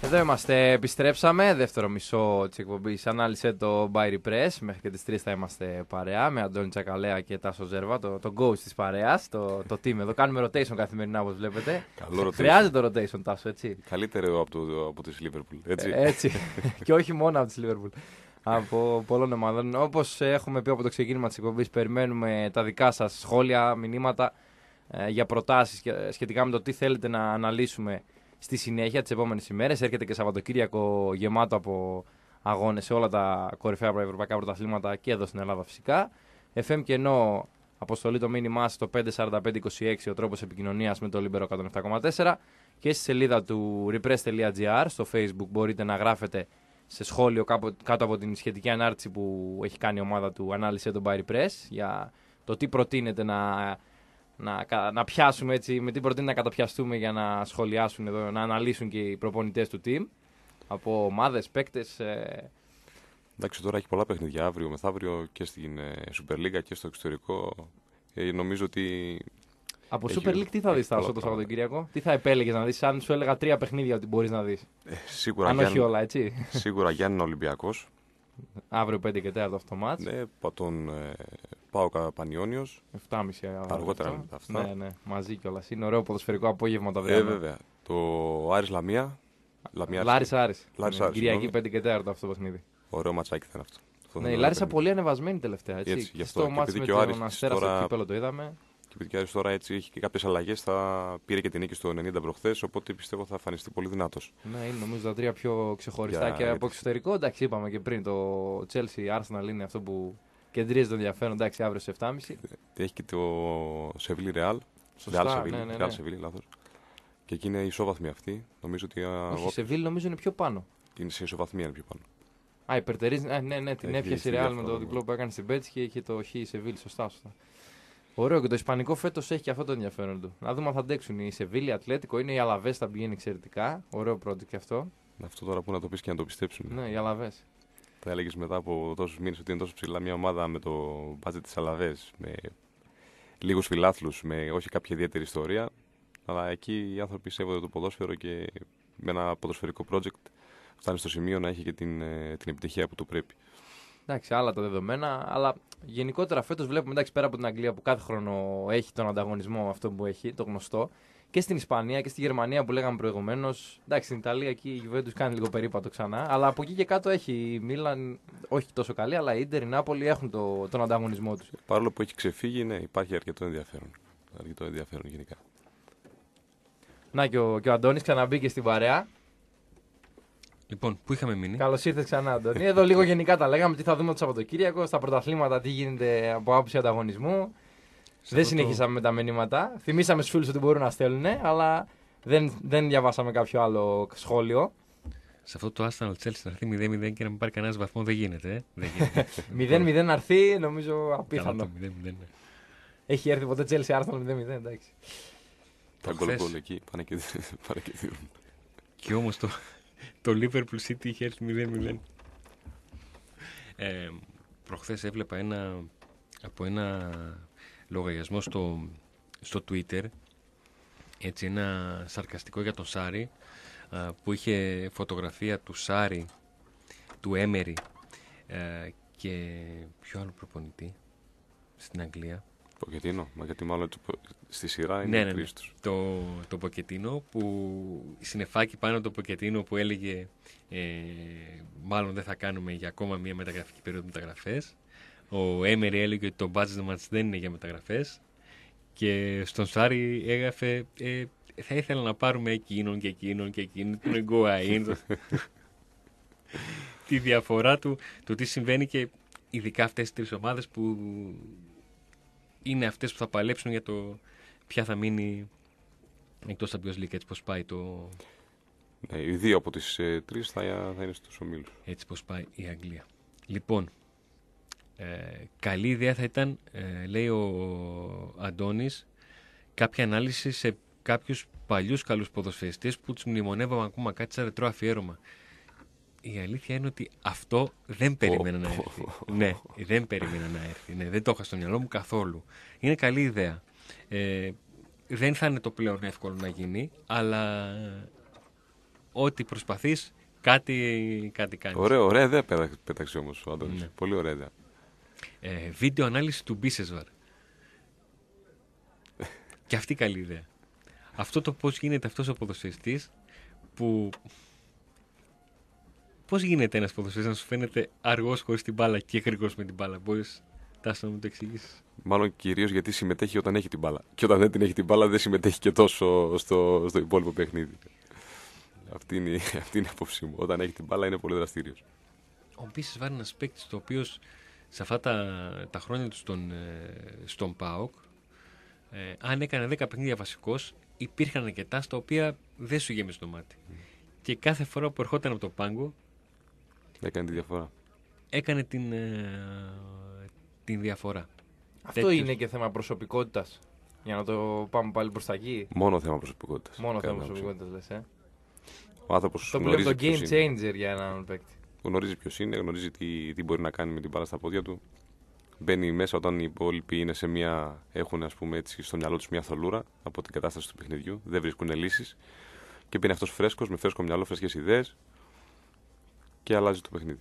Εδώ είμαστε, επιστρέψαμε, δεύτερο μισό της εκπομπής ανάλυσε το By Press. Μέχρι και τις 3 θα είμαστε παρέα με Αντώνη Τσακαλέα και Τάσο Ζέρβα, το, το coach της παρέας, το, το team εδώ. Κάνουμε rotation καθημερινά όπως βλέπετε. Καλό rotation. Χρειάζεται το rotation, Τάσο, έτσι. Καλύτερο από, το, από τη Liverpool. Έτσι. Ε, έτσι. και όχι μόνο από τη Liverpool από πολλών ομάδων. Όπως έχουμε πει από το ξεκίνημα της εκπομπής, περιμένουμε τα δικά σας σχόλια, μηνύματα ε, για προτάσεις ε, σχετικά με το τι θέλετε να αναλύσουμε στη συνέχεια τις επόμενες ημέρες. Έρχεται και Σαββατοκύριακο γεμάτο από αγώνες σε όλα τα κορυφαία ευρωπαϊκά πρωταθλήματα και εδώ στην Ελλάδα φυσικά. FM και ενώ αποστολεί το μήνυμά στο 54526 ο τρόπος επικοινωνίας με το Λίμπερο 107,4 και στη σελίδα του repress.gr στο facebook μπορείτε να γράφετε σε σχόλιο κάτω από την σχετική ανάρτηση που έχει κάνει η ομάδα του ανάλυση τον Πάρι Press για το τι προτείνεται να, να, να πιάσουμε έτσι, με τι προτείνεται να καταπιαστούμε για να σχολιάσουν εδώ, να αναλύσουν και οι προπονητές του team από ομάδες, παίκτες, ε. Εντάξει, τώρα έχει πολλά παιχνίδια αύριο, μεθαύριο και στην ε, Super League και στο εξωτερικό. Ε, νομίζω ότι από έχει, Super League τι θα δει τώρα το Σαββατοκύριακο, τι θα επέλεγες να δεις, αν σου έλεγα τρία παιχνίδια ότι μπορείς να δεις. Ε, σίγουρα αν όχι όλα, έτσι. Σίγουρα Γιάννη είναι Ολυμπιακός. Αύριο 5 και 4 το μάτς. Ναι, τον ε, πάω Πανιόνιο. 7.30 ε, Αργότερα με αυτά. Ναι, ναι, μαζί κιόλας. Είναι ωραίο ποδοσφαιρικό απόγευμα το ε, βράδυ. Ε, βέβαια. Το Άρης Λαμία. Λαμία Λάρι ναι, Άρης. Κυριακή 5 και 4 αυτό το παιχνίδι. Ωραίο ματσάκι είναι αυτό. Ναι, η Λάρισα πολύ ανεβασμένη τελευταία. Έτσι, έτσι αυτό. στο κύπελο το είδαμε. Και επειδή και τώρα έτσι έχει και κάποιες αλλαγές. Θα πήρε και την νίκη στο 90 προχθές. Οπότε πιστεύω θα εμφανιστεί πολύ δυνατός. Ναι, είναι νομίζω τα τρία πιο ξεχωριστά για... και από εξωτερικό. Εντάξει, είπαμε και πριν το Chelsea Arsenal είναι αυτό που κεντρίζει το ενδιαφέρον. Εντάξει, αύριο σε 7.30. Έχει και το Σεβίλη Ρεάλ. Σωστά, Real ναι, ναι, ναι. Real Και εκεί είναι ισόβαθμη αυτή. Νομίζω ότι. Όχι, η Σεβίλη νομίζω είναι πιο πάνω. Είναι σε ισοβαθμία είναι πιο πάνω. Α, υπερτερίζει. ναι, ναι, την έφυγε η Ρεάλ με το διπλό ναι. που έκανε στην Πέτση και είχε το Χ η Σεβίλη. Σωστά, σωστά. Ωραίο και το Ισπανικό φέτος έχει και αυτό το ενδιαφέρον του. Να δούμε αν θα αντέξουν η Σεβίλη, Ατλέτικο. Είναι οι Αλαβές, θα πηγαίνει εξαιρετικά. Ωραίο πρώτο και αυτό. Αυτό τώρα που να το πεις και να το πιστέψουν. Ναι, οι Αλαβές. Θα έλεγες μετά από τόσους μήνες ότι είναι τόσο ψηλά μια ομάδα με το μπάτζε της Αλαβές. Με λίγους φιλάθλους, με όχι κάποια ιδιαίτερη ιστορία. Αλλά εκεί οι άνθρωποι σέβονται το ποδόσφαιρο και με ένα ποδοσφαιρικό project φτάνει στο σημείο να έχει και την, ε, την επιτυχία που του πρέπει εντάξει, άλλα τα δεδομένα, αλλά γενικότερα φέτος βλέπουμε εντάξει, πέρα από την Αγγλία που κάθε χρόνο έχει τον ανταγωνισμό αυτό που έχει, το γνωστό, και στην Ισπανία και στη Γερμανία που λέγαμε προηγουμένως. Εντάξει, στην Ιταλία εκεί η Juventus κάνει λίγο περίπατο ξανά. Αλλά από εκεί και κάτω έχει η Μίλαν, όχι τόσο καλή, αλλά η Ιντερ, η Νάπολη έχουν το, τον ανταγωνισμό τους. Παρόλο που έχει ξεφύγει, ναι, υπάρχει αρκετό ενδιαφέρον. Αρκετό ενδιαφέρον γενικά. Να και ο, και ο ξαναμπήκε στην παρέα. Λοιπόν, που είχαμε μείνει. Καλώς ήρθες ξανά, Αντώνη. Εδώ λίγο γενικά τα λέγαμε. Τι θα δούμε το Σαββατοκύριακο, στα πρωταθλήματα, τι γίνεται από άποψη ανταγωνισμού. Σε δεν συνεχίσαμε με τα μηνύματα. Θυμήσαμε στους φίλους ότι μπορούν να στέλνουν, αλλά δεν, δεν διαβάσαμε κάποιο άλλο σχόλιο. Σε αυτό το Arsenal Chelsea να έρθει 0-0 και να μην πάρει κανένας βαθμό δεν γίνεται. Ε. Δεν γίνεται. 0-0 να έρθει, νομίζω απίθανο. 0-0. Ναι. Έχει έρθει ποτέ Chelsea Arsenal 0-0, εντάξει. Τα γκολ εκεί πάνε και δύο. Και όμως το, το Liverpool City είχε έρθει 0-0. Ε, προχθές έβλεπα ένα, από ένα λογαριασμό στο, στο Twitter έτσι ένα σαρκαστικό για τον Σάρι που είχε φωτογραφία του Σάρι, του Έμερι ε, και πιο άλλο προπονητή στην Αγγλία Ποκετίνο, μα γιατί μάλλον στη σειρά είναι ναι, ναι, ναι. Το, το Ποκετίνο που συνεφάκι πάνω το Ποκετίνο που έλεγε ε, μάλλον δεν θα κάνουμε για ακόμα μία μεταγραφική περίοδο μεταγραφές. Ο Έμερι έλεγε ότι το budget μας δεν είναι για μεταγραφές και στον Σάρι έγραφε ε, θα ήθελα να πάρουμε εκείνον και εκείνον και εκείνον τον Εγκοαΐν τη διαφορά του, το τι συμβαίνει και ειδικά αυτές τις τρεις ομάδες που είναι αυτές που θα παλέψουν για το ποια θα μείνει εκτός από ποιος έτσι πώς πάει το... Ναι, οι δύο από τις ε, τρεις θα, είναι στους ομίλους. Έτσι πώς πάει η Αγγλία. Λοιπόν, ε, καλή ιδέα θα ήταν, ε, λέει ο Αντώνης, κάποια ανάλυση σε κάποιους παλιούς καλούς ποδοσφαιριστές που τους μνημονεύαμε ακόμα κάτι σαν ρετρό αφιέρωμα η αλήθεια είναι ότι αυτό δεν περίμενα να έρθει. ναι, δεν περίμενα να έρθει. Ναι, δεν το είχα στο μυαλό μου καθόλου. Είναι καλή ιδέα. Ε, δεν θα είναι το πλέον εύκολο να γίνει, αλλά ό,τι προσπαθείς, κάτι, κάτι κάνεις. Ωραία, ωραία ιδέα πέταξε όμως ο Άντωνης. Ναι. Πολύ ωραία ιδέα. Ε, βίντεο ανάλυση του Μπίσεσβαρ. Και αυτή καλή ιδέα. Αυτό το πώς γίνεται αυτός ο ποδοσφαιριστής που Πώς γίνεται ένας ποδοσφαίρι να σου φαίνεται αργός χωρίς την μπάλα και γρήγορος με την μπάλα. Μπορείς να μου το εξηγήσεις. Μάλλον κυρίως γιατί συμμετέχει όταν έχει την μπάλα. Και όταν δεν την έχει την μπάλα, δεν συμμετέχει και τόσο στο, στο υπόλοιπο παιχνίδι. Αυτή είναι, αυτή η απόψη μου. Όταν έχει την μπάλα, είναι πολύ δραστήριος. Ο Μπίσε Βάρη ένας παίκτης, το οποίος σε αυτά τα, χρόνια του στον, ε, στον ΠΑΟΚ, ε, αν έκανε 10 παιχνίδια βασικός, υπήρχαν αρκετά στα οποία δεν σου γέμισε το μάτι. Mm. Και κάθε φορά που ερχόταν από το πάγκο, Έκανε τη διαφορά. Έκανε την, ε, την διαφορά. Αυτό είναι και θέμα προσωπικότητας. Για να το πάμε πάλι προς τα εκεί. Μόνο θέμα προσωπικότητας. Μόνο θέμα προσωπικότητας, λες. Ε. Ο άνθρωπος Το που το game changer για έναν παίκτη. Γνωρίζει ποιος είναι, γνωρίζει τι, τι μπορεί να κάνει με την πάρα στα πόδια του. Μπαίνει μέσα όταν οι υπόλοιποι είναι σε μια, έχουν ας πούμε, έτσι, στο μυαλό τους μια θολούρα από την κατάσταση του παιχνιδιού. Δεν βρίσκουν λύσεις. Και πίνει αυτός φρέσκος, με φρέσκο μυαλό, φρέσκες ιδέες και αλλάζει το παιχνίδι.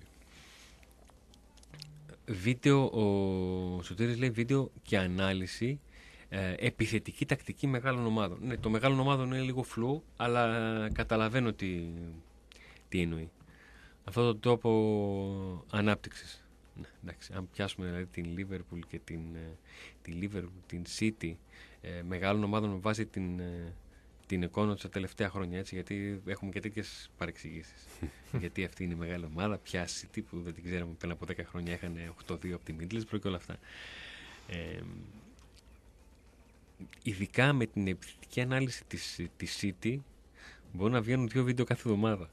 Βίντεο, ο Σωτήρης λέει βίντεο και ανάλυση ε, επιθετική τακτική μεγάλων ομάδων. Ναι, το μεγάλο ομάδων είναι λίγο φλού, αλλά καταλαβαίνω τι, τι εννοεί. Αυτό το τρόπο ανάπτυξης. Ναι, αν πιάσουμε δηλαδή, την Λίβερπουλ και την, ε, την, Liverpool, την City ε, μεγάλων ομάδων με βάση την, ε, την εικόνα τους τα τελευταία χρόνια, έτσι, γιατί έχουμε και τέτοιες παρεξηγήσεις. γιατί αυτή είναι η μεγάλη ομάδα, πια City που δεν την ξέραμε πριν από 10 χρόνια είχαν 8-2 από τη Middlesbrough και όλα αυτά. Ε, ειδικά με την επιθετική ανάλυση της, της City μπορεί να βγαίνουν δύο βίντεο κάθε εβδομάδα.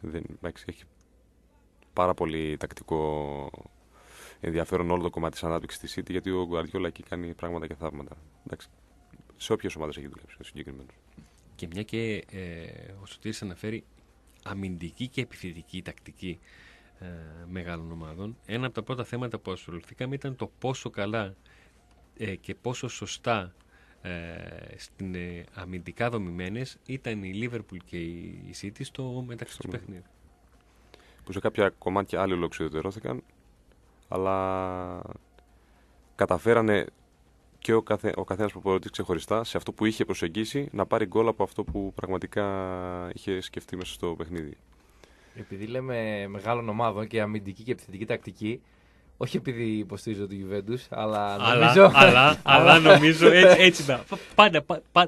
Δεν, εντάξει, έχει πάρα πολύ τακτικό ενδιαφέρον όλο το κομμάτι της ανάπτυξης της City γιατί ο Guardiola εκεί κάνει πράγματα και θαύματα. Εντάξει σε όποιες ομάδες έχει δουλέψει ο συγκεκριμένος. Και μια και ε, ο Σωτήρης αναφέρει αμυντική και επιθετική τακτική ε, μεγάλων ομάδων, ένα από τα πρώτα θέματα που ασχοληθήκαμε ήταν το πόσο καλά ε, και πόσο σωστά ε, στην ε, αμυντικά δομημένες ήταν η Λίβερπουλ και η Σίτις στο μεταξύ του παιχνίδι. Που σε κάποια κομμάτια άλλοι ολοξιδωτερώθηκαν, αλλά καταφέρανε και ο, καθε, ο καθένας ξεχωριστά σε αυτό που είχε προσεγγίσει να πάρει γκολ από αυτό που πραγματικά είχε σκεφτεί μέσα στο παιχνίδι. Επειδή λέμε μεγάλο ομάδων και αμυντική και επιθετική τακτική, όχι επειδή υποστήριζω του Γιουβέντους, αλλά νομίζω. Αλλά, αλλά, νομίζω έτσι, έτσι να. Πάντα,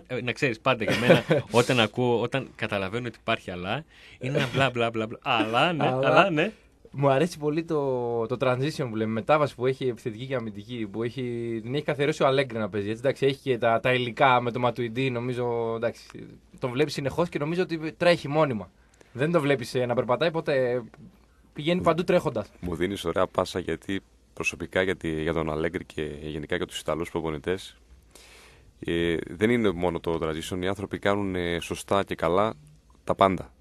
ε, να ξέρεις πάντα για μένα, όταν ακούω, όταν καταλαβαίνω ότι υπάρχει αλλά, είναι ένα μπλα μπλα μπλα. Αλλά ναι, αλλά ναι. Μου αρέσει πολύ το, το transition που λέμε, μετάβαση που έχει επιθετική και αμυντική, που έχει, την έχει καθιερώσει ο Αλέγκρι να παίζει. Έτσι, εντάξει, έχει και τα, τα υλικά με το Ματουιντή, νομίζω. Εντάξει, τον βλέπεις συνεχώς και νομίζω ότι τρέχει μόνιμα. Δεν το βλέπεις ε, να περπατάει ποτέ. Πηγαίνει παντού τρέχοντας. Μου δίνεις ωραία πάσα γιατί προσωπικά για, για τον Αλέγκρι και γενικά για τους Ιταλούς προπονητές. Ε, δεν είναι μόνο το transition. Οι άνθρωποι κάνουν ε, σωστά και καλά τα πάντα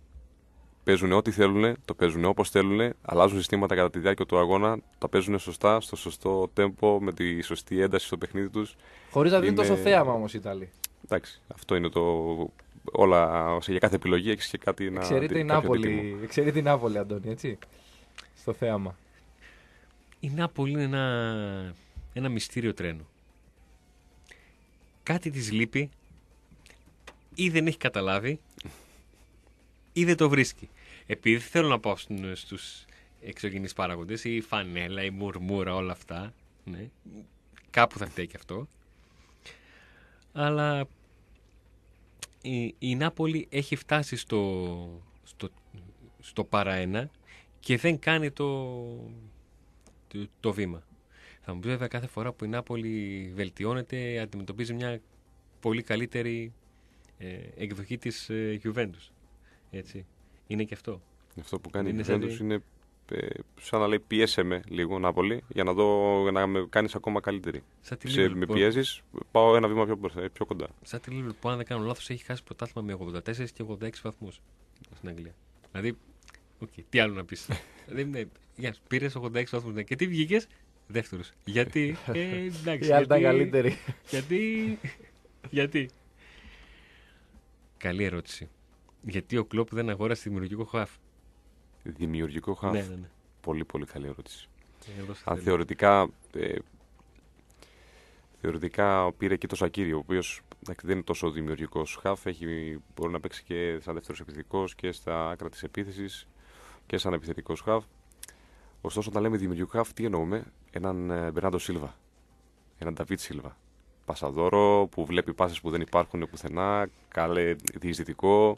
παίζουν ό,τι θέλουν, το παίζουν όπω θέλουν, αλλάζουν συστήματα κατά τη διάρκεια του αγώνα, τα παίζουν σωστά, στο σωστό tempo, με τη σωστή ένταση στο παιχνίδι τους. Χωρίς να δίνουν τόσο θέαμα όμως οι Ιταλοί. Εντάξει, αυτό είναι το. Όλα, για κάθε επιλογή έχεις και κάτι να. Ξέρει την Νάπολη, Ξέρει Νάπολη, Αντώνη, έτσι. Στο θέαμα. Η Νάπολη είναι ένα, ένα μυστήριο τρένο. Κάτι της λείπει ή δεν έχει καταλάβει ή δεν το βρίσκει επειδή θέλω να πάω στους εξωγενείς παράγοντε, η φανέλα, η μουρμούρα, όλα αυτά. Ναι, κάπου θα φταίει και αυτό. Αλλά η, Νάπολη έχει φτάσει στο, στο, στο παραένα και δεν κάνει το, το, βήμα. Θα μου πει βέβαια κάθε φορά που η Νάπολη βελτιώνεται αντιμετωπίζει μια πολύ καλύτερη ε, εκδοχή της ε, Juventus. Έτσι. Είναι και αυτό. Αυτό που κάνει η Juventus είναι ε, σαν να λέει πιέσε με λίγο πολύ για να, δω, να με κάνεις ακόμα καλύτερη. Σαν τη με λοιπόν. πιέζεις, πάω ένα βήμα πιο, ε, πιο κοντά. Σαν τη λέει που αν δεν κάνω λάθος, έχει χάσει πρωτάθλημα με 84 και 86 βαθμούς στην Αγγλία. Δηλαδή, okay, τι άλλο να πεις. δηλαδή, ναι, πήρες 86 βαθμούς και τι βγήκες, δεύτερος. Γιατί, ε, εντάξει. γιατί, καλύτερη. γιατί, γιατί. Καλή ερώτηση. Γιατί ο Κλόπ δεν αγόρασε δημιουργικό χαφ. Δημιουργικό χαφ. Ναι, ναι, ναι. Πολύ, πολύ καλή ερώτηση. Ε, Αν θεωρητικά. Ε, θεωρητικά πήρε και το Σακύριο, ο οποίος δεν είναι τόσο δημιουργικός χαφ. Έχει, μπορεί να παίξει και σαν δεύτερος επιθετικός και στα άκρα της επίθεσης και σαν επιθετικός χαφ. Ωστόσο, όταν λέμε δημιουργικό χαφ, τι εννοούμε, έναν ε, Μπερνάντο Σίλβα. Έναν Νταβίτ Σίλβα πασαδόρο, που βλέπει πάσες που δεν υπάρχουν πουθενά, καλέ διεισδυτικό,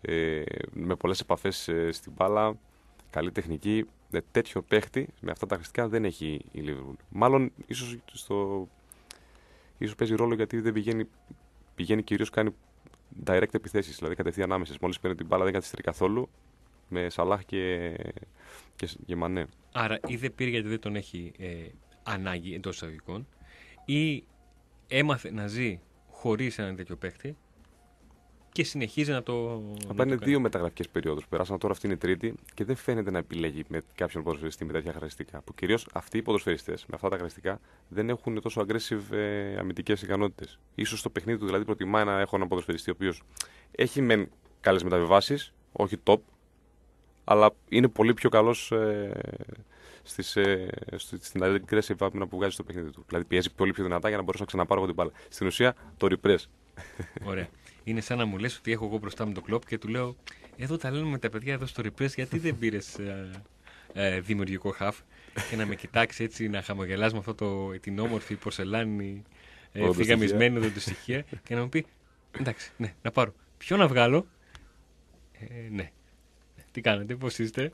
ε, με πολλές επαφές ε, στην μπάλα, καλή τεχνική. Ε, τέτοιο παίχτη με αυτά τα χρηστικά δεν έχει η Liverpool. Μάλλον ίσως, στο... ίσως παίζει ρόλο γιατί δεν πηγαίνει, πηγαίνει κυρίως κάνει direct επιθέσεις, δηλαδή κατευθείαν ανάμεσα. Μόλις παίρνει την μπάλα δεν καθυστερεί καθόλου με Σαλάχ και, και, Μανέ. Άρα ή δεν πήρε γιατί δεν τον έχει ε, ανάγκη εντός εισαγωγικών ή έμαθε να ζει χωρίς έναν τέτοιο παίχτη και συνεχίζει να το. είναι δύο μεταγραφικές περιόδους. Περάσαμε τώρα, αυτή είναι η τρίτη και δεν φαίνεται να επιλέγει με κάποιον ποδοσφαιριστή με τέτοια χαρακτηριστικά. Που κυρίως αυτοί οι ποδοσφαιριστές με αυτά τα χαρακτηριστικά δεν έχουν τόσο aggressive ε, αμυντικές ικανότητες. σω στο παιχνίδι του δηλαδή προτιμάει να έχω έναν ποδοσφαιριστή ο οποίος έχει μεν καλές μεταβιβάσεις, όχι top, αλλά είναι πολύ πιο καλός ε, στις, ε, στην aggressive άμυνα που βγάζει στο παιχνίδι του. Δηλαδή πιέζει πολύ πιο δυνατά για να μπορέσω να ξαναπάρω εγώ την μπάλα. Στην ουσία το repress. Ωραία. Είναι σαν να μου λες ότι έχω εγώ μπροστά μου τον κλοπ και του λέω Εδώ τα λένε με τα παιδιά εδώ στο repress, γιατί δεν πήρες ε, ε, δημιουργικό χαφ και να με κοιτάξεις έτσι να χαμογελάς με αυτό το, την όμορφη πορσελάνη ε, φυγαμισμένη εδώ στοιχεία και να μου πει εντάξει, ναι, να πάρω. Ποιο να βγάλω, ε, ναι. Τι κάνετε, πώς είστε.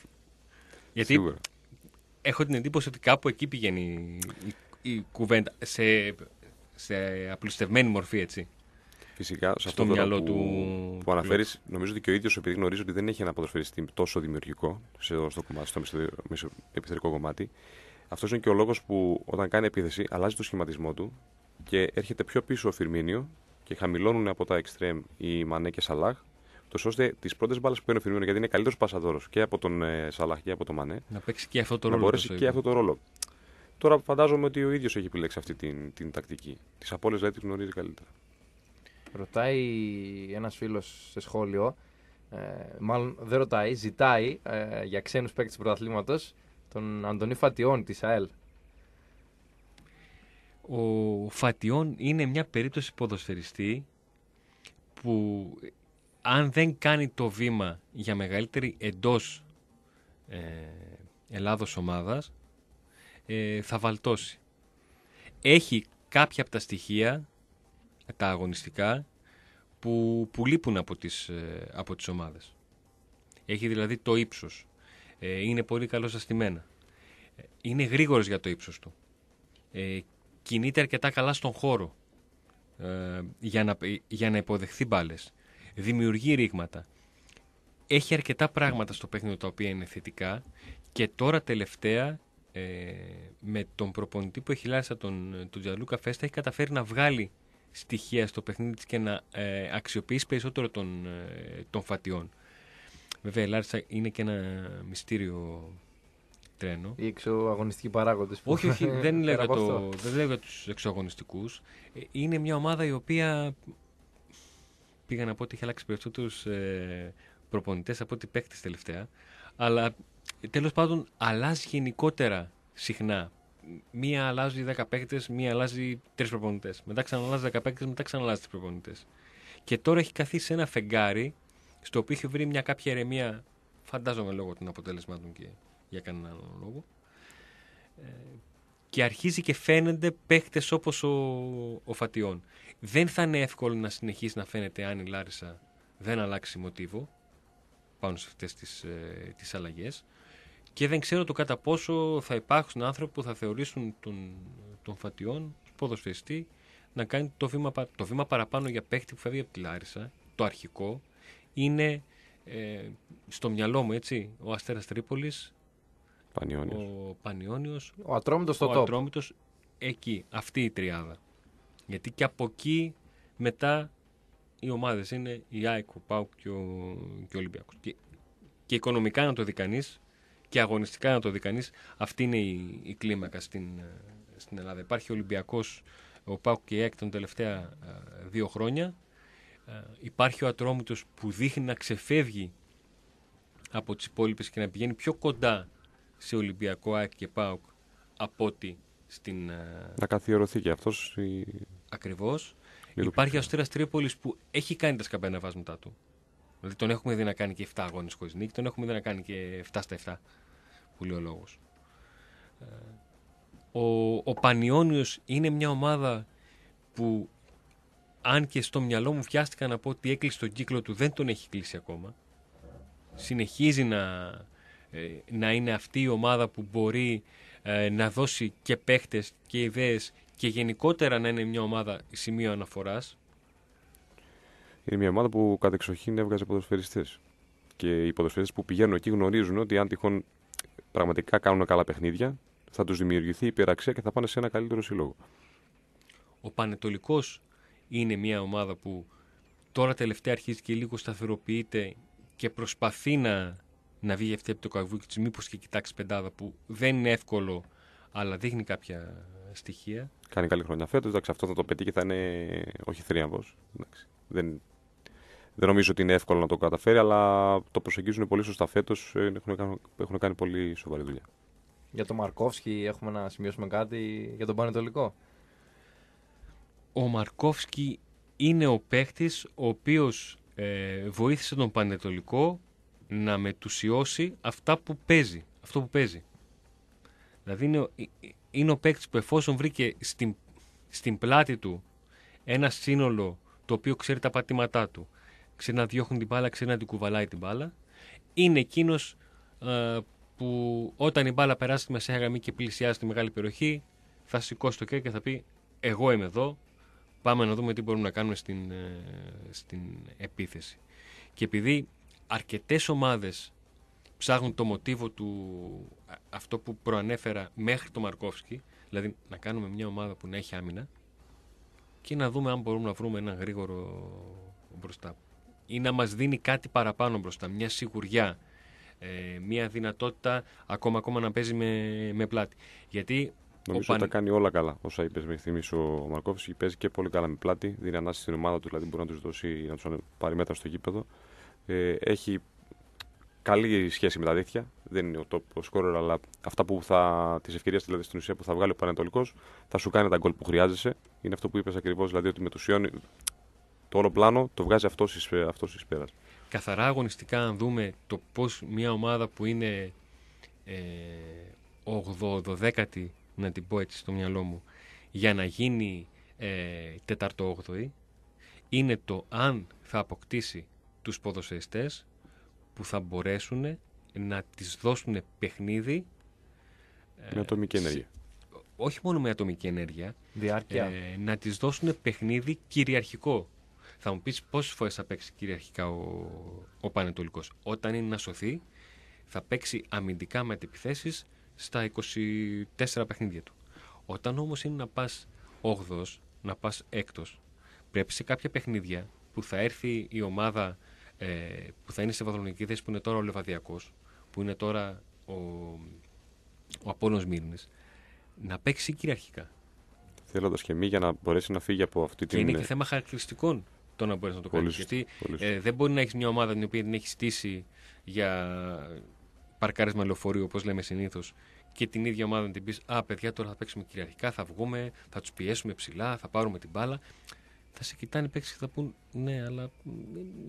Γιατί έχω την εντύπωση ότι κάπου εκεί πηγαίνει η, η κουβέντα σε, σε απλουστευμένη μορφή, έτσι. Φυσικά, σε αυτό το μυαλό του. που αναφέρεις, νομίζω ότι και ο ίδιος, επειδή γνωρίζει ότι δεν έχει ένα ποδοσφαιριστή τόσο δημιουργικό σε στο, κομμάτι, στο μισοεπιθερικό κομμάτι, αυτός είναι και ο λόγος που όταν κάνει επίθεση αλλάζει το σχηματισμό του και έρχεται πιο πίσω ο Φιρμίνιο και χαμηλώνουν από τα εξτρέμ οι Μανέ και Σαλάχ τόσο ώστε τις πρώτες μπάλες που παίρνει ο Φιρμίνο, γιατί είναι καλύτερος πασαδόρος και από τον ε, Σαλάχ και από τον Μανέ. Να παίξει και αυτό το ρόλο. Να μπορέσει και αυτό το ρόλο. Τώρα φαντάζομαι ότι ο ίδιος έχει επιλέξει αυτή την, την τακτική. Τις απόλυε δηλαδή τις γνωρίζει καλύτερα. Ρωτάει ένας φίλος σε σχόλιο. Ε, μάλλον δεν ρωτάει, ζητάει ε, για ξένους παίκτες του πρωταθλήματος τον Αντωνίου Φατιών της ΑΕΛ. Ο Φατιών είναι μια περίπτωση ποδοσφαιριστή που αν δεν κάνει το βήμα για μεγαλύτερη εντός ε, Ελλάδος ομάδας, ε, θα βαλτώσει. Έχει κάποια από τα στοιχεία, τα αγωνιστικά, που, που λείπουν από τις, ε, από τις ομάδες. Έχει δηλαδή το ύψος. Ε, είναι πολύ καλός αστημένα. Ε, είναι γρήγορος για το ύψος του. κινείται αρκετά καλά στον χώρο για, να, για να υποδεχθεί μπάλες δημιουργεί ρήγματα. Έχει αρκετά πράγματα στο παιχνίδι τα οποία είναι θετικά και τώρα τελευταία ε, με τον προπονητή που έχει λάσει τον, τον Τζαλούκα Φέστα έχει καταφέρει να βγάλει στοιχεία στο παιχνίδι της και να ε, αξιοποιήσει περισσότερο των, ε, φατιών. Βέβαια η Λάρισα είναι και ένα μυστήριο τρένο. Οι εξωαγωνιστικοί παράγοντες Όχι, όχι, δεν λέω το, τους εξωαγωνιστικούς. Ε, είναι μια ομάδα η οποία πήγα να πω ότι είχε αλλάξει περισσότερου ε, προπονητές από ότι παίχτε τελευταία. Αλλά τέλος πάντων αλλάζει γενικότερα συχνά. Μία αλλάζει 10 παίχτε, μία αλλάζει 3 προπονητές. Μετά ξαναλάζει 10 παίχτε, μετά ξαναλάζει 3 προπονητές. Και τώρα έχει καθίσει ένα φεγγάρι στο οποίο έχει βρει μια κάποια ηρεμία, φαντάζομαι λόγω των αποτελεσμάτων και για κανέναν άλλο λόγο. Ε, και αρχίζει και φαίνονται παίχτε όπως ο, ο Φατιών. Δεν θα είναι εύκολο να συνεχίσει να φαίνεται αν η Λάρισα δεν αλλάξει μοτίβο πάνω σε αυτές τις, ε, και δεν ξέρω το κατά πόσο θα υπάρχουν άνθρωποι που θα θεωρήσουν τον, τον Φατιόν ποδοσφαιριστή να κάνει το βήμα, το βήμα παραπάνω για παίχτη που φεύγει από τη Λάρισα, το αρχικό, είναι ε, στο μυαλό μου, έτσι, ο Αστέρας Τρίπολης, ο Πανιόνιος, ο Ατρόμητος, Ατρόμητος εκεί, αυτή η τριάδα. Γιατί και από εκεί μετά οι ομάδες είναι η ΑΕΚ, ο ΠΑΟΚ και ο, και Και, οικονομικά να το δει κανείς και αγωνιστικά να το δει κανείς, αυτή είναι η, κλίμακα στην, στην Ελλάδα. Υπάρχει ο Ολυμπιακός, ο ΠΑΟΚ και η ΑΕΚ τελευταία δύο χρόνια. υπάρχει ο Ατρόμητος που δείχνει να ξεφεύγει από τις υπόλοιπες και να πηγαίνει πιο κοντά σε Ολυμπιακό, ΑΕΚ και ΠΑΟΚ από ότι στην. Να καθιερωθεί και αυτός Ακριβώ. Υπάρχει ο Αστέρα Τρίπολης που έχει κάνει τα σκαμπένα βάσματά του. Δηλαδή τον έχουμε δει να κάνει και 7 αγώνες χωρίς νίκη, τον έχουμε δει να κάνει και 7 στα 7 που λέει ο λόγος. Ε, ο, ο είναι μια ομάδα που αν και στο μυαλό μου βιάστηκα να πω ότι έκλεισε τον κύκλο του, δεν τον έχει κλείσει ακόμα. Συνεχίζει να, ε, να είναι αυτή η ομάδα που μπορεί ε, να δώσει και παίχτες και ιδέες και γενικότερα να είναι μια ομάδα σημείο αναφοράς. Είναι μια ομάδα που εξοχήν έβγαζε ποδοσφαιριστές. Και οι ποδοσφαιριστές που πηγαίνουν εκεί γνωρίζουν ότι αν τυχόν πραγματικά κάνουν καλά παιχνίδια, θα τους δημιουργηθεί υπεραξία και θα πάνε σε ένα καλύτερο σύλλογο. Ο Πανετολικός είναι μια ομάδα που τώρα τελευταία αρχίζει και λίγο σταθεροποιείται και προσπαθεί να, να βγει αυτή από το καβούκι της. Μήπως και κοιτάξει πεντάδα που δεν είναι εύκολο, αλλά δείχνει κάποια στοιχεία. Κάνει καλή χρονιά φέτος. Αυτό θα το πετύχει θα είναι όχι θρίαμβος. Δεν, δεν νομίζω ότι είναι εύκολο να το καταφέρει, αλλά το προσεγγίζουν πολύ σωστά φέτος. Ε, έχουν, έχουν κάνει πολύ σοβαρή δουλειά. Για τον Μαρκόφσκι, έχουμε να σημειώσουμε κάτι για τον Πανετολικό. Ο Μαρκόφσκι είναι ο παίχτης ο οποίος ε, βοήθησε τον Πανετολικό να μετουσιώσει αυτά που παίζει. Αυτό που παίζει. Δηλαδή είναι, ε, είναι ο παίκτης που εφόσον βρήκε στην, στην πλάτη του ένα σύνολο το οποίο ξέρει τα πατήματά του, ξέρει να διώχνει την μπάλα, ξέρει να την κουβαλάει την μπάλα, είναι εκείνος ε, που όταν η μπάλα περάσει τη μεσαία γραμμή και πλησιάζει τη μεγάλη περιοχή, θα σηκώσει το κέρδο και θα πει: Εγώ είμαι εδώ. Πάμε να δούμε τι μπορούμε να κάνουμε στην, ε, στην επίθεση. Και επειδή αρκετές ομάδες ψάχνουν το μοτίβο του αυτό που προανέφερα μέχρι το Μαρκόφσκι, δηλαδή να κάνουμε μια ομάδα που να έχει άμυνα και να δούμε αν μπορούμε να βρούμε ένα γρήγορο μπροστά. Ή να μας δίνει κάτι παραπάνω μπροστά, μια σιγουριά, ε, μια δυνατότητα ακόμα, ακόμα να παίζει με, με πλάτη. Γιατί Νομίζω ότι τα κάνει όλα καλά. Όσα είπες με στιγμής ο Μαρκόφσκι, παίζει και πολύ καλά με πλάτη, δίνει ανάση στην ομάδα του, δηλαδή μπορεί να τους δώσει, να τους πάρει μέτρα στο γήπεδο. Ε, έχει καλή σχέση με τα δίχτυα. Δεν είναι ο top scorer, αλλά αυτά που θα. τις ευκαιρίες δηλαδή στην ουσία που θα βγάλει ο Πανατολικό θα σου κάνει τα γκολ που χρειάζεσαι. Είναι αυτό που είπες ακριβώς, δηλαδή ότι με το Το όλο πλάνο, το βγάζει αυτός τη πέρας. Καθαρά αγωνιστικά, αν δούμε το πώς μια ομάδα που είναι ε, 8-12η, να την πω έτσι στο μυαλό μου, για να γίνει ε, 4-8η, είναι το αν θα αποκτήσει τους ποδοσφαιριστές που θα μπορέσουν να τις δώσουν παιχνίδι ε, με ατομική ενέργεια. Όχι μόνο με ατομική ενέργεια. Διάρκεια. Ε, να τις δώσουν παιχνίδι κυριαρχικό. Θα μου πεις πόσες φορές θα παίξει κυριαρχικά ο, ο Όταν είναι να σωθεί θα παίξει αμυντικά με επιθέσεις στα 24 παιχνίδια του. Όταν όμως είναι να πας 8 να πας έκτος, πρέπει σε κάποια παιχνίδια που θα έρθει η ομάδα ε, που θα είναι σε θέση που είναι τώρα ο Λεβαδιακός, που είναι τώρα ο, ο Απόνος Μύρνης, να παίξει κυριαρχικά. Θέλοντας και μη για να μπορέσει να φύγει από αυτή την. Και είναι και θέμα χαρακτηριστικών το να μπορέσει να το κάνει. Γιατί ε, δεν μπορεί να έχεις μια ομάδα την οποία την έχει στήσει για παρκάρισμα λεωφορείου, όπως λέμε συνήθως, και την ίδια ομάδα να την πεις Α, παιδιά, τώρα θα παίξουμε κυριαρχικά, θα βγούμε, θα τους πιέσουμε ψηλά, θα πάρουμε την μπάλα θα σε κοιτάνε παίξει και θα πούν ναι, αλλά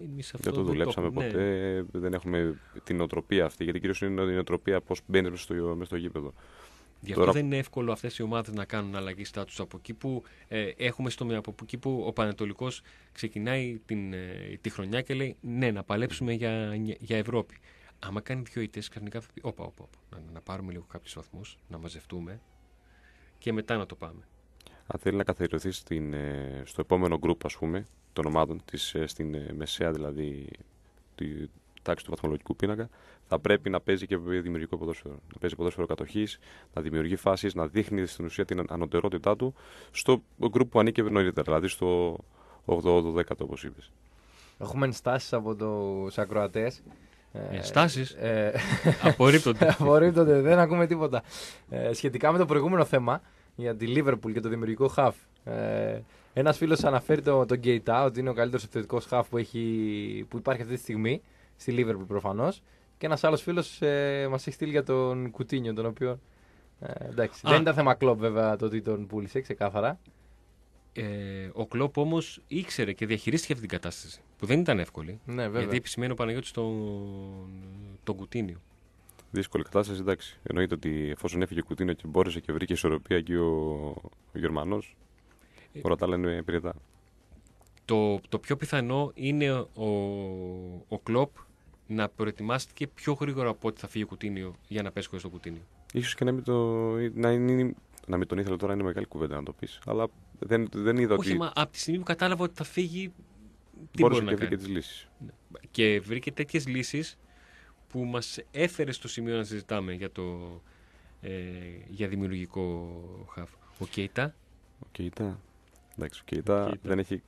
εμεί αυτό δεν το δουλέψαμε το... Ναι. ποτέ, ναι. δεν έχουμε την οτροπία αυτή, γιατί κυρίως είναι η νοοτροπία πώς μπαίνεις μέσα στο, στο γήπεδο. Γι' αυτό δεν είναι εύκολο αυτές οι ομάδες να κάνουν αλλαγή στάτους από εκεί που ε, έχουμε στο από εκεί που ο Πανατολικό ξεκινάει την, ε, τη χρονιά και λέει Ναι, να παλέψουμε για, για Ευρώπη. Άμα κάνει δύο ήττε, ξαφνικά θα πει: Όπα, όπα, όπα. Να, να πάρουμε λίγο κάποιους βαθμούς, να μαζευτούμε και μετά να το πάμε αν θέλει να καθιερωθεί στην, ε, στο επόμενο γκρουπ ας πούμε, των ομάδων της, ε, στην ε, μεσαία δηλαδή τη τάξη του βαθμολογικού πίνακα, θα πρέπει να παίζει και δημιουργικό ποδόσφαιρο. Να παίζει ποδόσφαιρο κατοχής, να δημιουργεί φάσεις, να δείχνει στην ουσία την ανωτερότητά του στο γκρουπ που ανήκε νωρίτερα, δηλαδή στο 8-10 όπως είπες. Έχουμε ενστάσεις από του ακροατέ. Ενστάσει. απορρίπτονται. απορρίπτονται, δεν ακούμε τίποτα. σχετικά με το προηγούμενο θέμα, για τη Λίβερπουλ και το δημιουργικό χαφ. Ε, ένας φίλος αναφέρει τον το Γκέιτα ότι είναι ο καλύτερος επιθετικός χαφ που, έχει, που υπάρχει αυτή τη στιγμή στη Λίβερπουλ προφανώς. Και ένας άλλος φίλος ε, μας έχει στείλει για τον Κουτίνιο, τον οποίο. Ε, εντάξει, Α. δεν ήταν θέμα κλοπ βέβαια το ότι τον πούλησε ξεκάθαρα. Ε, ο κλοπ όμως ήξερε και διαχειρίστηκε αυτή την κατάσταση που δεν ήταν εύκολη. Ναι, βέβαια. Γιατί επισημαίνει ο Παναγιώτης τον, τον Κουτίνιο δύσκολη κατάσταση. Εντάξει, εννοείται ότι εφόσον έφυγε ο Κουτίνο και μπόρεσε και βρήκε ισορροπία εκεί ο, ο Γερμανός, ε... όλα τα λένε πυρετά. Το, το πιο πιθανό είναι ο, ο Κλοπ να προετοιμάστηκε πιο γρήγορα από ό,τι θα φύγει ο Κουτίνιο για να πέσει στο Κουτίνιο. Ίσως και να μην, το, να, μην τον ήθελε τώρα είναι μεγάλη κουβέντα να το πεις. Αλλά δεν, δεν είδα Όχι, ότι. Μα, από τη στιγμή που κατάλαβα ότι θα φύγει. Τι μπορεί να βρήκε τις λύσεις. Και βρήκε ναι. τέτοιες λύσεις που μας έφερε στο σημείο να συζητάμε για, το, ε, για δημιουργικό χαφ. Ο Κέιτα. Ο Κέιτα. Εντάξει, ο Κέιτα, δεν έχει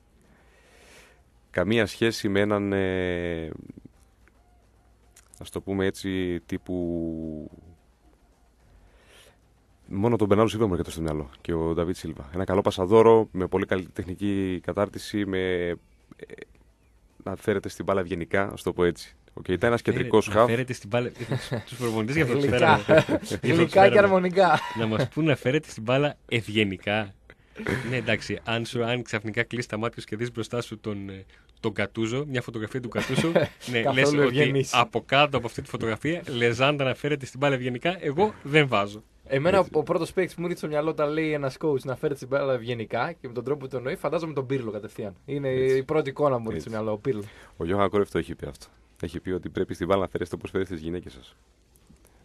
καμία σχέση με έναν, ε, ας το πούμε έτσι, τύπου... Μόνο τον Μπενάλου είδαμε μου έρχεται στο μυαλό και ο Νταβίτ Σίλβα. Ένα καλό πασαδόρο με πολύ καλή τεχνική κατάρτιση, με... Ε, να φέρεται στην μπάλα ευγενικά, ας το πω έτσι. Okay, ήταν ένα κεντρικό χάφ. Φέρετε στην μπάλα. Τους προπονητές για αυτό το φέραμε. Γλυκά και αρμονικά. Να μας πούνε να φέρετε στην μπάλα ευγενικά. ναι, εντάξει. Αν, σου, αν ξαφνικά κλείσει τα μάτια και δεις μπροστά σου τον, ε, τον Κατούζο, μια φωτογραφία του Κατούζο, ναι, λες ότι από κάτω από αυτή τη φωτογραφία λεζάντα να φέρετε στην μπάλα ευγενικά, εγώ δεν βάζω. Εμένα Έτσι. ο πρώτος παίκτης που μου ήρθε στο μυαλό όταν λέει ένας coach να φέρει την μπάλα ευγενικά και με τον τρόπο που το εννοεί, φαντάζομαι τον Πύρλο κατευθείαν. Είναι Έτσι. η πρώτη εικόνα που μου ήρθε στο μυαλό, ο Πύρλο. Ο Γιώργο Κόρεφ έχει πει αυτό έχει πει ότι πρέπει στη βάλα να φέρετε όπως φέρετε τις γυναίκες σας.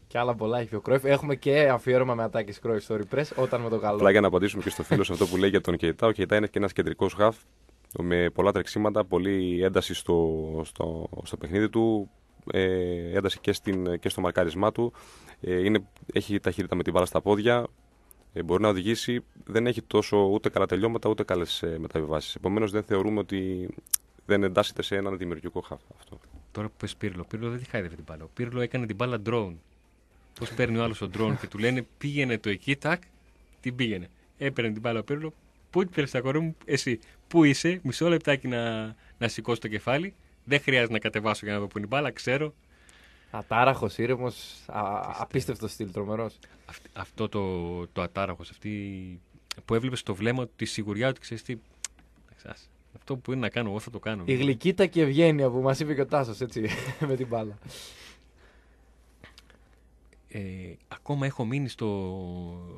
Και άλλα πολλά έχει πει ο Κρόιφ. Έχουμε και αφιέρωμα με ατάκι Κρόιφ στο Repress όταν με το καλό. Απλά για να απαντήσουμε και στο φίλο αυτό που λέει για τον Κεϊτά. Ο Κεϊτά είναι και ένας κεντρικός χαφ με πολλά τρεξίματα, πολλή ένταση στο, στο, στο παιχνίδι του, ε, ένταση και, στην, και στο μαρκάρισμά του. Ε, είναι, έχει ταχύτητα με την μπάλα στα πόδια. Ε, μπορεί να οδηγήσει. Δεν έχει τόσο ούτε καλά τελειώματα ούτε καλές ε, μεταβιβάσεις. Επομένως δεν θεωρούμε ότι δεν εντάσσεται σε έναν δημιουργικό χαφ αυτό. Τώρα που πες Πύρλο, Πύρλο δεν τη χάιδευε την μπάλα. Ο Πύρλο έκανε την μπάλα drone. Πώς παίρνει ο άλλος τον drone και του λένε πήγαινε το εκεί, τάκ, την πήγαινε. Έπαιρνε την μπάλα ο Πύρλο. Πού την πήρες, κορή μου, εσύ, πού είσαι, μισό λεπτάκι να, να σηκώσει το κεφάλι. Δεν χρειάζεται να κατεβάσω για να δω που είναι η μπάλα, ξέρω. Ατάραχος, ήρεμος, απίστευτος στυλ, τρομερός. Αυτό το, το ατάραχος, αυτή που έβλεπες στο βλέμμα τη σιγουριά ότι ξέρεις τι. Αυτό που είναι να κάνω, εγώ θα το κάνω. Η γλυκίτα και ευγένεια που μας είπε και ο Τάσος, έτσι, με την μπάλα. Ε, ακόμα έχω μείνει στο,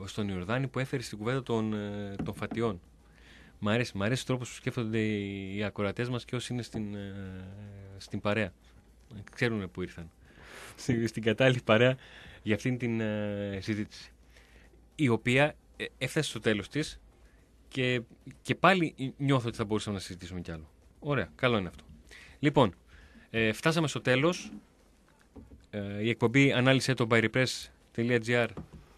στον Ιορδάνη που έφερε στην κουβέντα των, ε, των φατιών. Μ' αρέσει, μ αρέσει ο τρόπος που σκέφτονται οι ακροατές μας και όσοι είναι στην, ε, στην παρέα. Ξέρουν που ήρθαν. στην κατάλληλη παρέα για αυτήν την συζήτηση. Η οποία έφτασε στο τέλος της και, και πάλι νιώθω ότι θα μπορούσαμε να συζητήσουμε κι άλλο. Ωραία, καλό είναι αυτό. Λοιπόν, ε, φτάσαμε στο τέλος, Ε, η εκπομπή ανάλυσε το byrepress.gr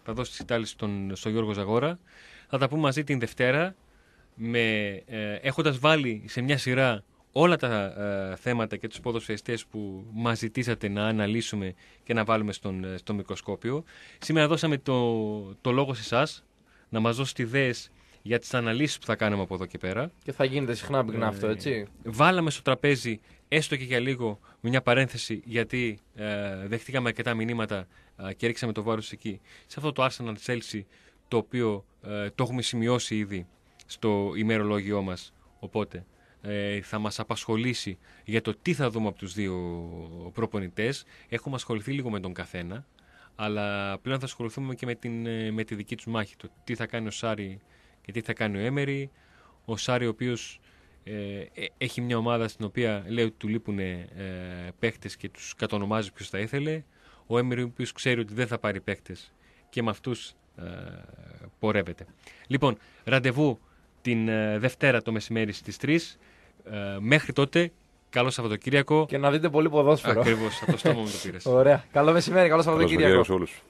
θα δώσει τη κοιτάλεις στον, στο Γιώργο Ζαγόρα. Θα τα πούμε μαζί την Δευτέρα, ε, έχοντας βάλει σε μια σειρά όλα τα ε, θέματα και τους ποδοσφαιριστές που μας ζητήσατε να αναλύσουμε και να βάλουμε στον, ε, στο μικροσκόπιο. Σήμερα δώσαμε το, το λόγο σε εσάς να μας δώσετε ιδέες για τις αναλύσεις που θα κάνουμε από εδώ και πέρα. Και θα γίνεται συχνά πυκνά αυτό, ε, έτσι. Βάλαμε στο τραπέζι, έστω και για λίγο, μια παρένθεση, γιατί ε, δεχτήκαμε αρκετά μηνύματα ε, και ρίξαμε το βάρος εκεί. Σε αυτό το Arsenal Chelsea, το οποίο ε, το έχουμε σημειώσει ήδη στο ημερολόγιο μας. Οπότε ε, θα μας απασχολήσει για το τι θα δούμε από τους δύο προπονητές. Έχουμε ασχοληθεί λίγο με τον καθένα, αλλά πλέον θα ασχοληθούμε και με, την, με τη δική τους μάχη, το τι θα κάνει ο Σάρι και τι θα κάνει ο Έμερι. Ο Σάρι, ο οποίος ε, ε, έχει μια ομάδα στην οποία λέει ότι του λείπουν ε, παίχτε και τους κατονομάζει ποιος θα ήθελε. Ο Έμερι, ο οποίος ξέρει ότι δεν θα πάρει παίχτε και με αυτούς ε, πορεύεται. Λοιπόν, ραντεβού την ε, Δευτέρα το μεσημέρι στις 3. μέχρι τότε, καλό Σαββατοκύριακο. Και να δείτε πολύ ποδόσφαιρο. Ακριβώς, από το στόμα μου το πήρες. Ωραία. Καλό μεσημέρι, καλό Σαββατοκύριακο. Καλώς